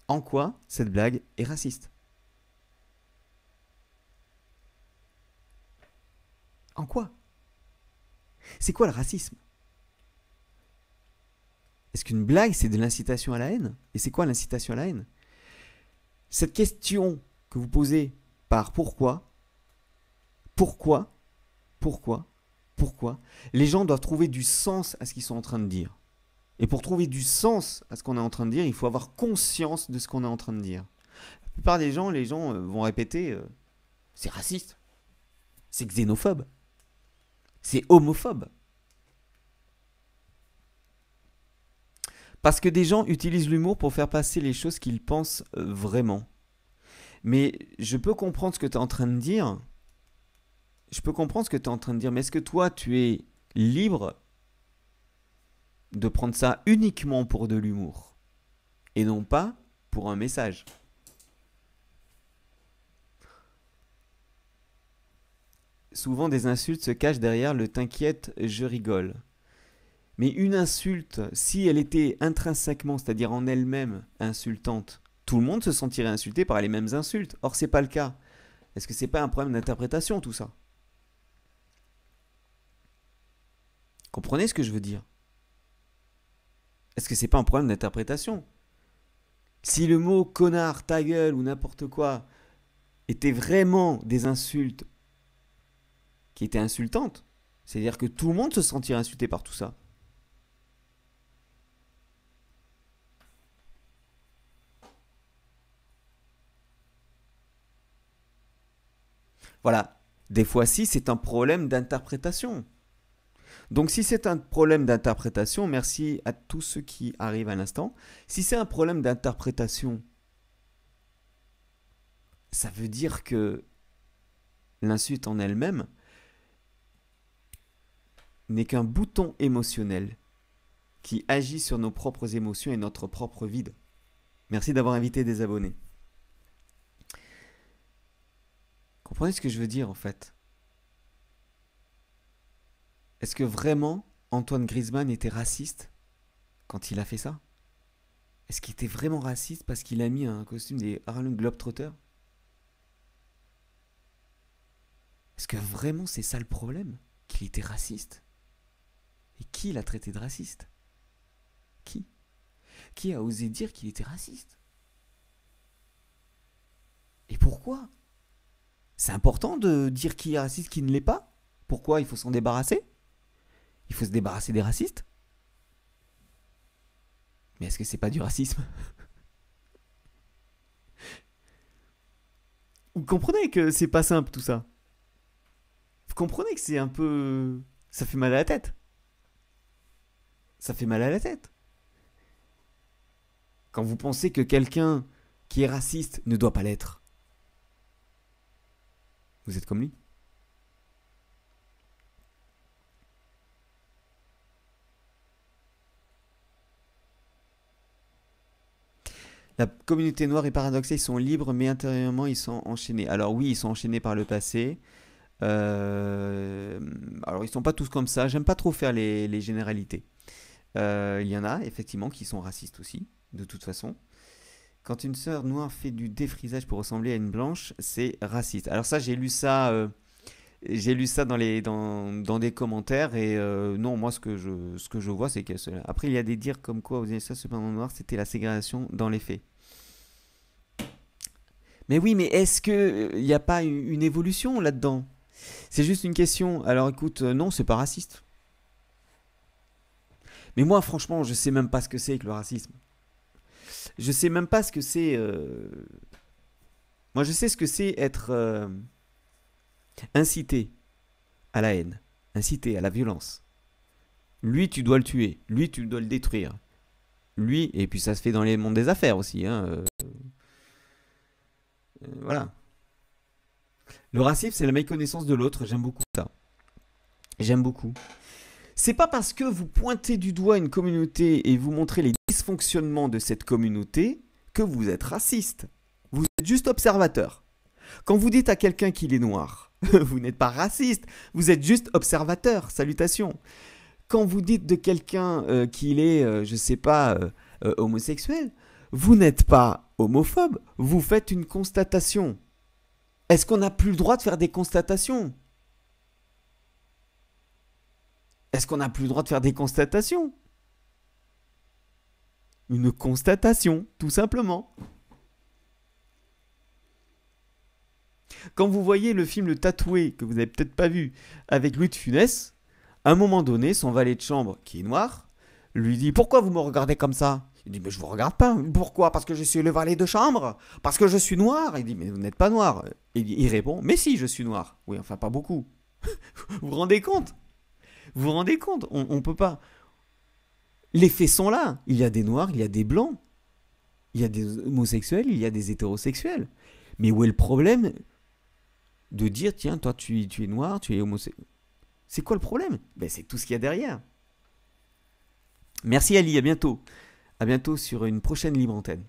En quoi cette blague est raciste En quoi c'est quoi le racisme Est-ce qu'une blague, c'est de l'incitation à la haine Et c'est quoi l'incitation à la haine Cette question que vous posez par pourquoi, pourquoi, pourquoi, pourquoi, les gens doivent trouver du sens à ce qu'ils sont en train de dire. Et pour trouver du sens à ce qu'on est en train de dire, il faut avoir conscience de ce qu'on est en train de dire. La plupart des gens, les gens euh, vont répéter euh, c'est raciste, c'est xénophobe, c'est homophobe. Parce que des gens utilisent l'humour pour faire passer les choses qu'ils pensent euh, vraiment. Mais je peux comprendre ce que tu es en train de dire. Je peux comprendre ce que tu es en train de dire. Mais est-ce que toi, tu es libre de prendre ça uniquement pour de l'humour et non pas pour un message souvent des insultes se cachent derrière le t'inquiète, je rigole. Mais une insulte, si elle était intrinsèquement, c'est-à-dire en elle-même, insultante, tout le monde se sentirait insulté par les mêmes insultes. Or, c'est pas le cas. Est-ce que c'est pas un problème d'interprétation tout ça Comprenez ce que je veux dire Est-ce que c'est pas un problème d'interprétation Si le mot connard, ta gueule ou n'importe quoi était vraiment des insultes qui était insultante. C'est-à-dire que tout le monde se sentirait insulté par tout ça. Voilà. Des fois, ci c'est un problème d'interprétation. Donc, si c'est un problème d'interprétation, merci à tous ceux qui arrivent à l'instant. Si c'est un problème d'interprétation, ça veut dire que l'insulte en elle-même, n'est qu'un bouton émotionnel qui agit sur nos propres émotions et notre propre vide. Merci d'avoir invité des abonnés. Comprenez ce que je veux dire en fait Est-ce que vraiment Antoine Griezmann était raciste quand il a fait ça Est-ce qu'il était vraiment raciste parce qu'il a mis un costume des Harlem Globetrotters Est-ce que vraiment c'est ça le problème Qu'il était raciste et qui l'a traité de raciste Qui Qui a osé dire qu'il était raciste Et pourquoi C'est important de dire qui est raciste, qui ne l'est pas Pourquoi il faut s'en débarrasser Il faut se débarrasser des racistes Mais est-ce que c'est pas du racisme Vous comprenez que c'est pas simple tout ça. Vous comprenez que c'est un peu. Ça fait mal à la tête ça fait mal à la tête. Quand vous pensez que quelqu'un qui est raciste ne doit pas l'être, vous êtes comme lui. La communauté noire est paradoxée, ils sont libres, mais intérieurement, ils sont enchaînés. Alors oui, ils sont enchaînés par le passé. Euh, alors ils sont pas tous comme ça. J'aime pas trop faire les généralités. Euh, il y en a effectivement qui sont racistes aussi, de toute façon. Quand une sœur noire fait du défrisage pour ressembler à une blanche, c'est raciste. Alors ça, j'ai lu ça euh, j'ai lu ça dans les dans, dans des commentaires et euh, non moi ce que je ce que je vois c'est que après il y a des dires comme quoi aux c'est ça cependant noir c'était la ségrégation dans les faits. Mais oui, mais est-ce que il n'y a pas une, évolution là-dedans C'est juste une question. Alors écoute, non, c'est pas raciste. Mais moi, franchement, je sais même pas ce que c'est que le racisme. Je sais même pas ce que c'est. Euh, moi, je sais ce que c'est être euh, incité à la haine, incité à la violence. Lui, tu dois le tuer. Lui, tu dois le détruire. Lui, et puis ça se fait dans les mondes des affaires aussi. Hein, euh, voilà. Le racisme, c'est la méconnaissance de l'autre. J'aime beaucoup ça. J'aime beaucoup. C'est pas parce que vous pointez du doigt une communauté et vous montrez les dysfonctionnements de cette communauté que vous êtes raciste. Vous êtes juste observateur. Quand vous dites à quelqu'un qu'il est noir, vous n'êtes pas raciste, vous êtes juste observateur. Salutations. Quand vous dites de quelqu'un euh, qu'il est, je euh, je sais pas, euh, homosexuel, vous n'êtes pas homophobe, vous faites une constatation. Est-ce qu'on n'a plus le droit de faire des constatations est-ce qu'on n'a plus le droit de faire des constatations Une constatation, tout simplement. Quand vous voyez le film Le Tatoué, que vous n'avez peut-être pas vu, avec Louis de Funès, à un moment donné, son valet de chambre, qui est noir, lui dit Pourquoi vous me regardez comme ça Il dit Mais je vous regarde pas. Pourquoi Parce que je suis le valet de chambre Parce que je suis noir Il dit Mais vous n'êtes pas noir. il répond Mais si, je suis noir. Oui, enfin, pas beaucoup. vous vous rendez compte vous vous rendez compte On ne peut pas. Les faits sont là. Il y a des noirs, il y a des blancs. Il y a des homosexuels, il y a des hétérosexuels. Mais où est le problème de dire, tiens, toi, tu, tu es noir, tu es homosexuel C'est quoi le problème ben, C'est tout ce qu'il y a derrière. Merci Ali, à bientôt. À bientôt sur une prochaine libre antenne.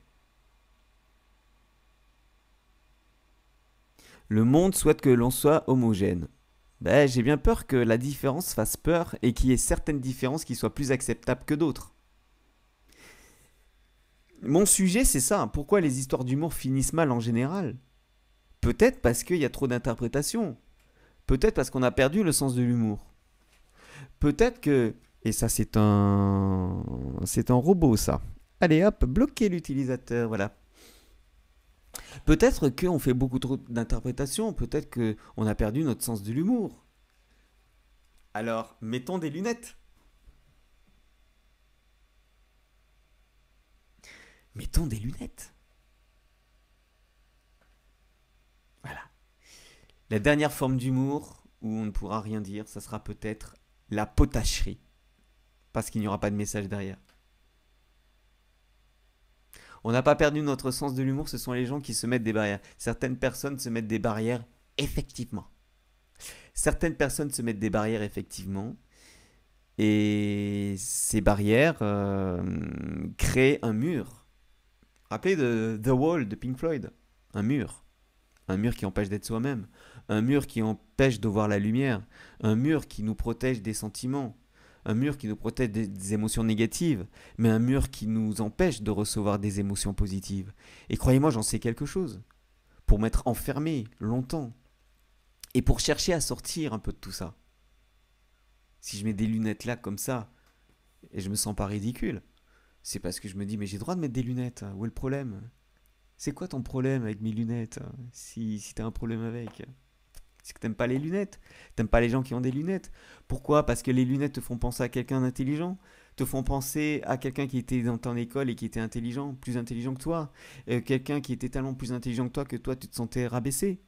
Le monde souhaite que l'on soit homogène. Ben, j'ai bien peur que la différence fasse peur et qu'il y ait certaines différences qui soient plus acceptables que d'autres. Mon sujet, c'est ça. Hein. Pourquoi les histoires d'humour finissent mal en général Peut-être parce qu'il y a trop d'interprétations. Peut-être parce qu'on a perdu le sens de l'humour. Peut-être que... Et ça, c'est un... C'est un robot, ça. Allez, hop, bloquer l'utilisateur, voilà. Peut-être qu'on fait beaucoup trop d'interprétations, peut-être qu'on a perdu notre sens de l'humour. Alors, mettons des lunettes. Mettons des lunettes. Voilà. La dernière forme d'humour où on ne pourra rien dire, ça sera peut-être la potacherie. Parce qu'il n'y aura pas de message derrière. On n'a pas perdu notre sens de l'humour, ce sont les gens qui se mettent des barrières. Certaines personnes se mettent des barrières, effectivement. Certaines personnes se mettent des barrières, effectivement. Et ces barrières euh, créent un mur. Rappelez The Wall de Pink Floyd. Un mur. Un mur qui empêche d'être soi-même. Un mur qui empêche de voir la lumière. Un mur qui nous protège des sentiments un mur qui nous protège des, émotions négatives, mais un mur qui nous empêche de recevoir des émotions positives. Et croyez-moi, j'en sais quelque chose. Pour m'être enfermé longtemps, et pour chercher à sortir un peu de tout ça. Si je mets des lunettes là comme ça, et je me sens pas ridicule, c'est parce que je me dis, mais j'ai droit de mettre des lunettes, où est le problème C'est quoi ton problème avec mes lunettes, si, si t'as un problème avec c'est que n'aimes pas les lunettes. T'aimes pas les gens qui ont des lunettes. Pourquoi Parce que les lunettes te font penser à quelqu'un d'intelligent. Te font penser à quelqu'un qui était dans ton école et qui était intelligent, plus intelligent que toi. Euh, quelqu'un qui était tellement plus intelligent que toi que toi, tu te sentais rabaissé.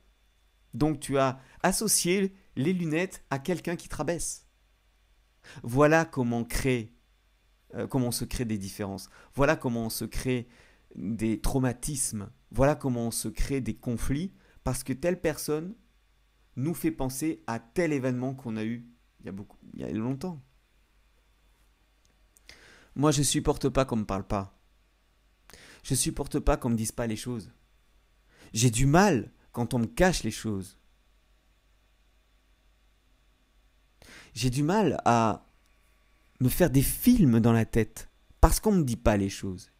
Donc tu as associé les lunettes à quelqu'un qui te rabaisse. Voilà comment euh, comment on se crée des différences. Voilà comment on se crée des traumatismes. Voilà comment on se crée des conflits parce que telle personne nous fait penser à tel événement qu'on a eu il y a, beaucoup, il y a longtemps. Moi, je supporte pas qu'on me parle pas. Je supporte pas qu'on me dise pas les choses. J'ai du mal quand on me cache les choses. J'ai du mal à me faire des films dans la tête parce qu'on me dit pas les choses.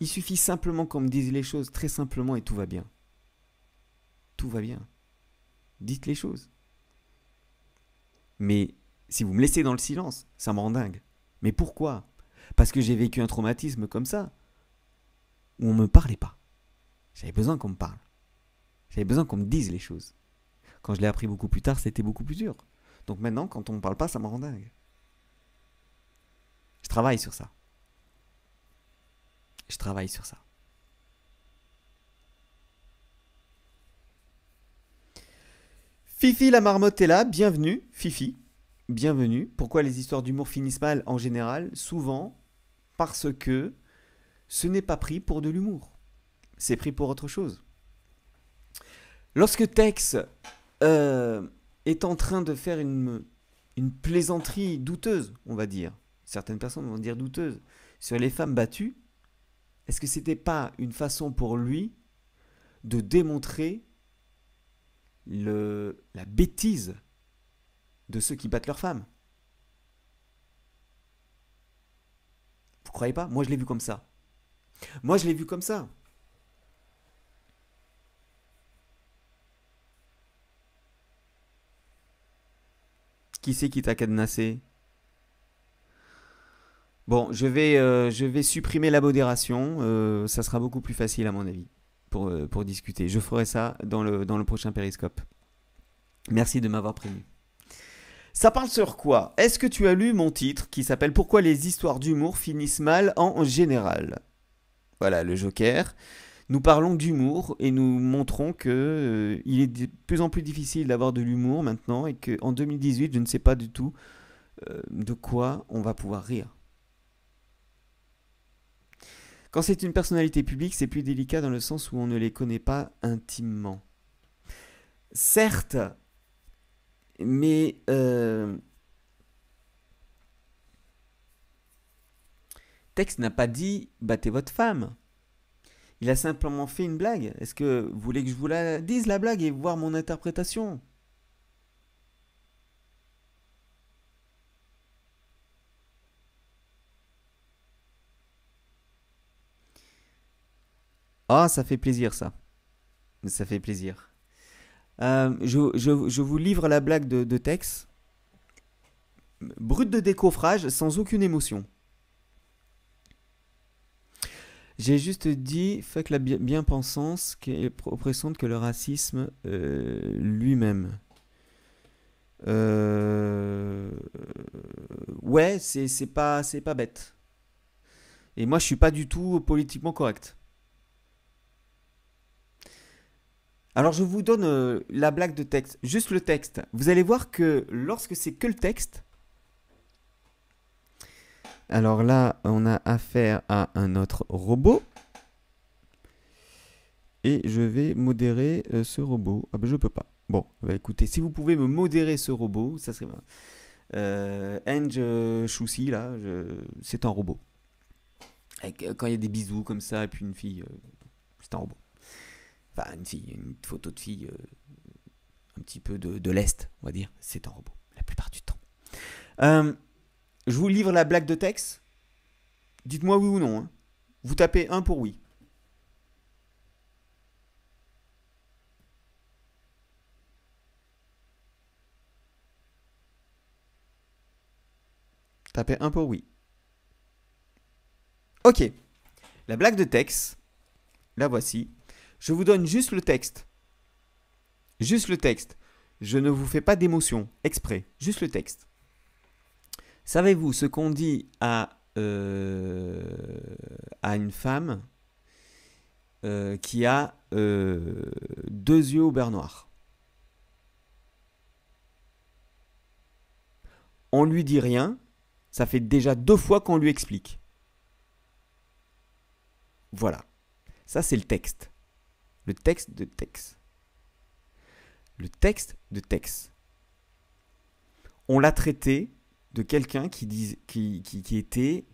Il suffit simplement qu'on me dise les choses très simplement et tout va bien. Tout va bien dites les choses. Mais si vous me laissez dans le silence, ça me rend dingue. Mais pourquoi Parce que j'ai vécu un traumatisme comme ça, où on ne me parlait pas. J'avais besoin qu'on me parle. J'avais besoin qu'on me dise les choses. Quand je l'ai appris beaucoup plus tard, c'était beaucoup plus dur. Donc maintenant, quand on ne me parle pas, ça me rend dingue. Je travaille sur ça. Je travaille sur ça. Fifi la marmotte est là, bienvenue, Fifi, bienvenue. Pourquoi les histoires d'humour finissent mal en général Souvent parce que ce n'est pas pris pour de l'humour, c'est pris pour autre chose. Lorsque Tex euh, est en train de faire une, une plaisanterie douteuse, on va dire, certaines personnes vont dire douteuse, sur les femmes battues, est-ce que c'était pas une façon pour lui de démontrer le, la bêtise de ceux qui battent leurs femmes. Vous croyez pas Moi, je l'ai vu comme ça. Moi, je l'ai vu comme ça. Qui c'est qui t'a cadenassé Bon, je vais, euh, je vais supprimer la modération. Euh, ça sera beaucoup plus facile à mon avis. Euh, pour, discuter. Je ferai ça dans le, dans le prochain périscope. Merci de m'avoir prévenu. Ça parle sur quoi Est-ce que tu as lu mon titre qui s'appelle Pourquoi les histoires d'humour finissent mal en général Voilà le joker. Nous parlons d'humour et nous montrons que euh, il est de plus en plus difficile d'avoir de l'humour maintenant et qu'en 2018, je ne sais pas du tout euh, de quoi on va pouvoir rire. Quand c'est une personnalité publique, c'est plus délicat dans le sens où on ne les connaît pas intimement. Certes, mais... Euh... Texte n'a pas dit battez votre femme. Il a simplement fait une blague. Est-ce que vous voulez que je vous la dise la blague et voir mon interprétation Ah, ça fait plaisir ça. Ça fait plaisir. Euh, je, vous livre la blague de, de Tex. Brut de décoffrage sans aucune émotion. J'ai juste dit, que la bien-pensance qui est oppressante que le racisme euh, lui-même. Euh, ouais, c'est pas, pas bête. Et moi, je suis pas du tout politiquement correct. Alors je vous donne euh, la blague de texte, juste le texte. Vous allez voir que lorsque c'est que le texte, alors là on a affaire à un autre robot. Et je vais modérer euh, ce robot. Ah ben je peux pas. Bon, bah, écoutez, si vous pouvez me modérer ce robot, ça serait bien. Euh, Ange là, c'est un robot. quand il y a des bisous comme ça, et puis une fille, c'est un robot. Enfin, une fille, une photo de fille euh, un petit peu de, l'Est, on va dire. C'est un robot, la plupart du temps. Euh, je vous livre la blague de texte. Dites-moi oui ou non. Hein. Vous tapez 1 pour oui. Tapez 1 pour oui. Ok. La blague de texte, la voici. Je vous donne juste le texte. Juste le texte. Je ne vous fais pas d'émotion, exprès. Juste le texte. Savez-vous ce qu'on dit à, euh, à une femme euh, qui a euh, deux yeux au beurre noir On lui dit rien. Ça fait déjà deux fois qu'on lui explique. Voilà. Ça, c'est le texte. Le texte de texte. Le texte de texte. On l'a traité de quelqu'un qui, qui, qui, était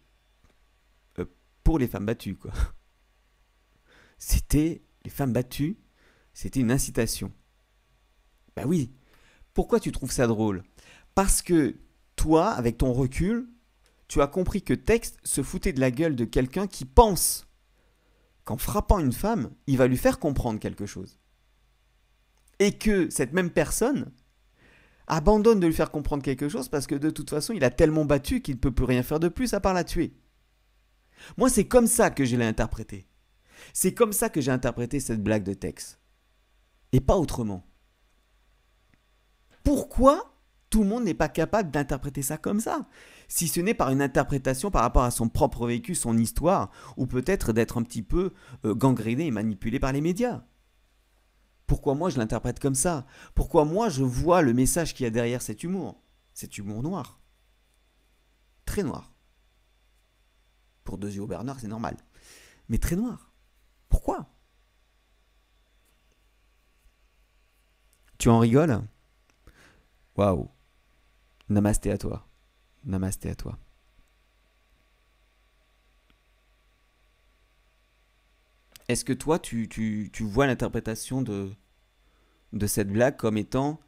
euh, pour les femmes battues, quoi. C'était les femmes battues, c'était une incitation. Ben oui. Pourquoi tu trouves ça drôle Parce que toi, avec ton recul, tu as compris que texte se foutait de la gueule de quelqu'un qui pense en frappant une femme, il va lui faire comprendre quelque chose. Et que cette même personne abandonne de lui faire comprendre quelque chose parce que de toute façon, il a tellement battu qu'il ne peut plus rien faire de plus à part la tuer. Moi, c'est comme ça que je l'ai interprété. C'est comme ça que j'ai interprété cette blague de texte. Et pas autrement. Pourquoi tout le monde n'est pas capable d'interpréter ça comme ça si ce n'est par une interprétation par rapport à son propre vécu, son histoire, ou peut-être d'être un petit peu euh, gangréné et manipulé par les médias. Pourquoi moi je l'interprète comme ça Pourquoi moi je vois le message qu'il y a derrière cet humour Cet humour noir. Très noir. Pour deux yeux au Bernard, c'est normal. Mais très noir. Pourquoi Tu en rigoles Waouh. Namasté à toi. Namasté à toi. Est-ce que toi, tu, vois l'interprétation de, de cette blague comme étant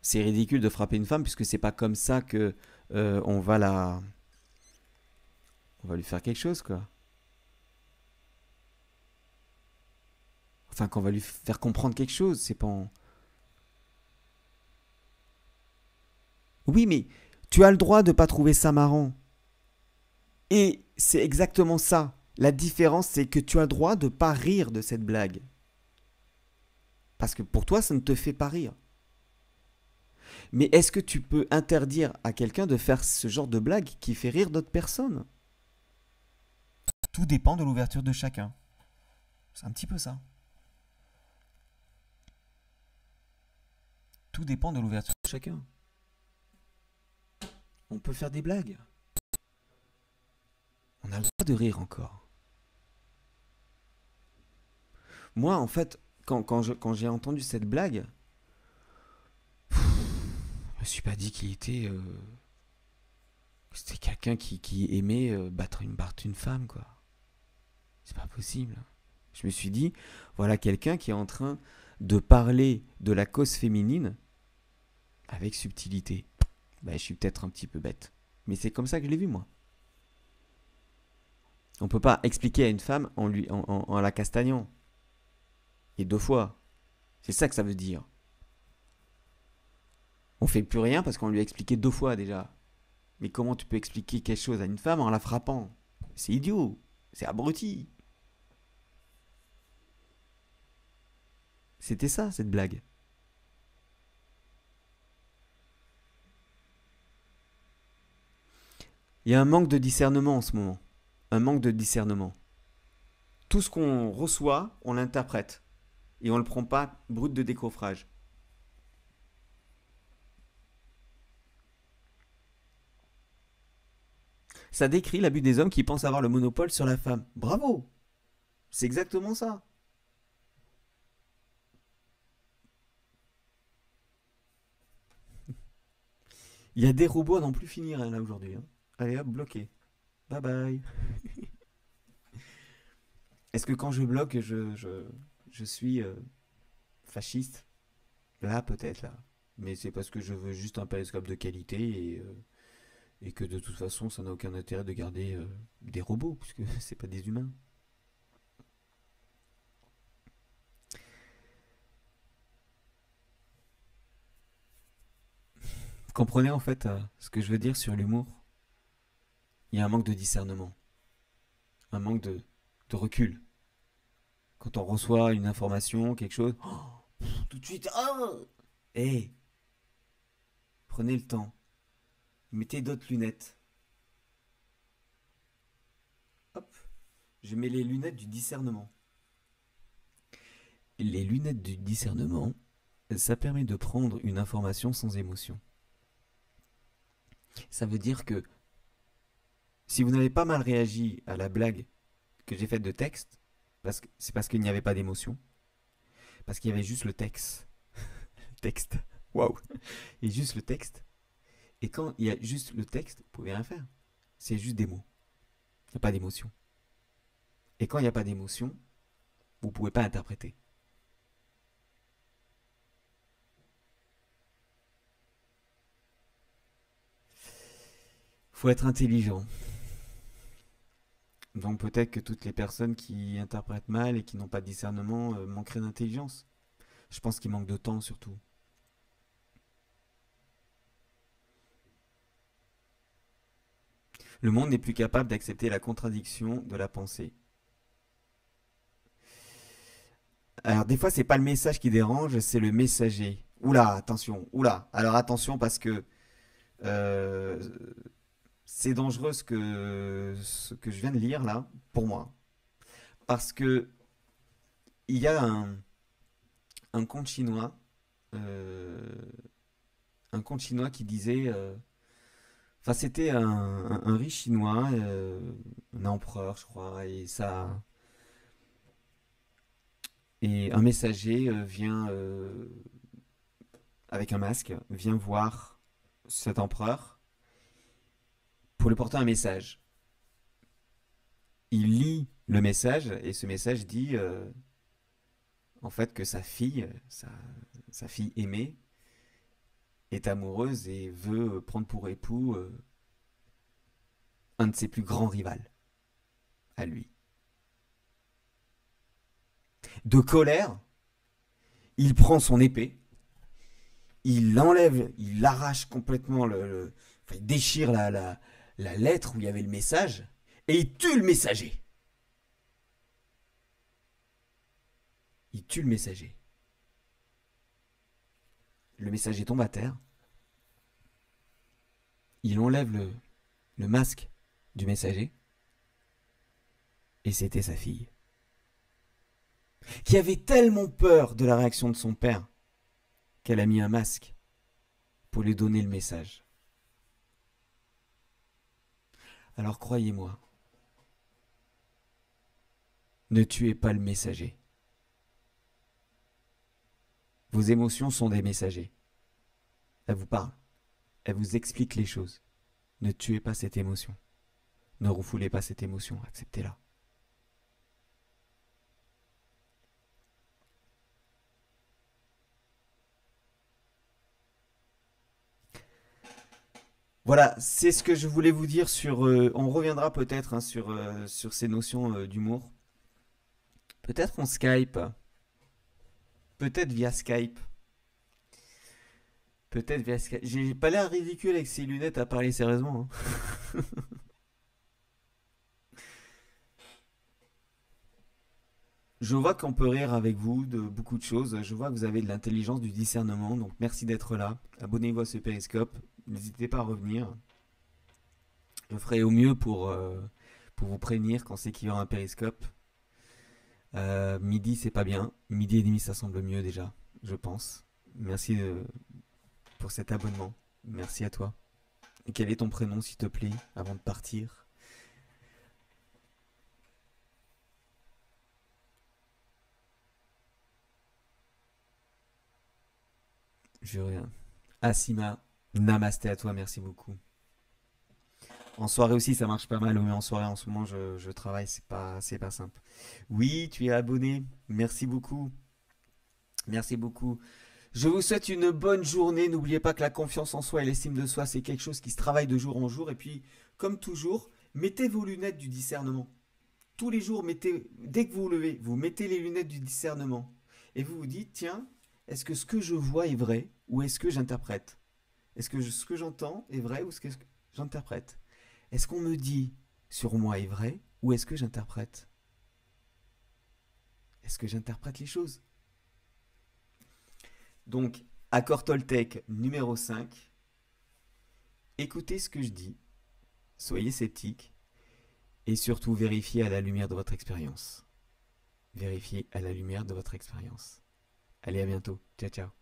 c'est ridicule de frapper une femme puisque c'est pas comme ça que euh, on va la on va lui faire quelque chose quoi. Enfin qu'on va lui faire comprendre quelque chose, c'est pas Oui, mais tu as le droit de ne pas trouver ça marrant. Et c'est exactement ça. La différence, c'est que tu as le droit de pas rire de cette blague. Parce que pour toi, ça ne te fait pas rire. Mais est-ce que tu peux interdire à quelqu'un de faire ce genre de blague qui fait rire d'autres personnes Tout dépend de l'ouverture de chacun. C'est un petit peu ça. Tout dépend de l'ouverture de chacun. On peut faire des blagues. On a le droit de rire encore. Moi, en fait, quand, quand j'ai entendu cette blague, je me suis pas dit qu'il était. Euh, c'était quelqu'un qui, aimait euh, battre, une, barre une femme, quoi. C'est pas possible. Je me suis dit, voilà quelqu'un qui est en train de parler de la cause féminine avec subtilité bah, je suis peut-être un petit peu bête. Mais c'est comme ça que je l'ai vu, moi. On ne peut pas expliquer à une femme en, lui, en, la castagnant. Et deux fois. C'est ça que ça veut dire. On fait plus rien parce qu'on lui a expliqué deux fois déjà. Mais comment tu peux expliquer quelque chose à une femme en la frappant C'est idiot. C'est abruti. C'était ça, cette blague. Il y a un manque de discernement en ce moment. Un manque de discernement. Tout ce qu'on reçoit, on l'interprète. Et on ne le prend pas brut de décoffrage. Ça décrit l'abus des hommes qui pensent avoir le monopole sur la femme. Bravo C'est exactement ça. Il y a des robots à plus finir hein, là aujourd'hui. Hein. Allez hop, bloqué. Bye bye. Est-ce que quand je bloque, je, je, je suis euh, fasciste Là, peut-être, là. Mais c'est parce que je veux juste un périscope de qualité et, euh, et que de toute façon, ça n'a aucun intérêt de garder euh, des robots, puisque c'est pas des humains. comprenez en fait ce que je veux dire sur l'humour il y a un manque de discernement, un manque de, recul. Quand on reçoit une information, quelque chose, oh, tout de suite, oh eh, prenez le temps, mettez d'autres lunettes. Hop, je mets les lunettes du discernement. Les lunettes du discernement, ça permet de prendre une information sans émotion. Ça veut dire que si vous n'avez pas mal réagi à la blague que j'ai faite de texte, c'est parce qu'il n'y avait pas d'émotion, parce qu'il y avait juste le texte. le texte. Waouh Et juste le texte. Et quand il y a juste le texte, vous pouvez rien faire. C'est juste des mots. Il n'y a pas d'émotion. Et quand il n'y a pas d'émotion, vous ne pouvez pas interpréter. Il faut être intelligent. Donc peut-être que toutes les personnes qui interprètent mal et qui n'ont pas de discernement euh, manqueraient d'intelligence. Je pense qu'il manque de temps surtout. Le monde n'est plus capable d'accepter la contradiction de la pensée. Alors des fois, ce n'est pas le message qui dérange, c'est le messager. Oula, attention, oula. Alors attention parce que euh, c'est dangereux ce que, que je viens de lire là, pour moi. Parce que il y a un, un conte chinois, euh, un conte chinois qui disait, euh, enfin c'était un, riche chinois, euh, un empereur je crois, et ça, et un messager vient avec un masque, vient voir cet empereur pour lui porter un message. Il lit le message et ce message dit euh, en fait que sa fille, sa, fille aimée, est amoureuse et veut prendre pour époux euh, un de ses plus grands rivaux à lui. De colère, il prend son épée, il l'enlève, il arrache complètement le, il déchire la, la, la lettre où il y avait le message et il tue le messager. Il tue le messager. Le messager tombe à terre. Il enlève le, le masque du messager. Et c'était sa fille. Qui avait tellement peur de la réaction de son père qu'elle a mis un masque pour lui donner le message. Alors croyez-moi, ne tuez pas le messager. Vos émotions sont des messagers. Elles vous parlent, elles vous expliquent les choses. Ne tuez pas cette émotion. Ne refoulez pas cette émotion, acceptez-la. Voilà, c'est ce que je voulais vous dire sur. Euh, on reviendra peut-être hein, sur, euh, sur ces notions euh, d'humour. Peut-être en Skype. Peut-être via Skype. Peut-être via Skype. J'ai pas l'air ridicule avec ces lunettes à parler sérieusement. Hein. Je vois qu'on peut rire avec vous de beaucoup de choses. Je vois que vous avez de l'intelligence, du discernement. Donc merci d'être là. Abonnez-vous à ce périscope n'hésitez pas à revenir. Je ferai au mieux pour, euh, pour vous prévenir quand c'est qu'il y aura un périscope. Euh, midi, c'est pas bien. Midi et demi, ça semble mieux déjà, je pense. Merci euh, pour cet abonnement. Merci à toi. Et quel est ton prénom, s'il te plaît, avant de partir Je rien. Asima. Namasté à toi, merci beaucoup. En soirée aussi, ça marche pas mal, mais en soirée, en ce moment, je, travaille, c'est pas, pas simple. Oui, tu es abonné, merci beaucoup. Merci beaucoup. Je vous souhaite une bonne journée. N'oubliez pas que la confiance en soi et l'estime de soi, c'est quelque chose qui se travaille de jour en jour. Et puis, comme toujours, mettez vos lunettes du discernement. Tous les jours, mettez, dès que vous vous levez, vous mettez les lunettes du discernement. Et vous vous dites, tiens, est-ce que ce que je vois est vrai ou est-ce que j'interprète est-ce que ce que j'entends est vrai ou ce que j'interprète Est-ce qu'on me dit sur moi est vrai ou est-ce que j'interprète Est-ce que j'interprète les choses Donc, accord Toltec numéro 5. Écoutez ce que je dis, soyez sceptiques et surtout vérifiez à la lumière de votre expérience. Vérifiez à la lumière de votre expérience. Allez, à bientôt. Ciao, ciao.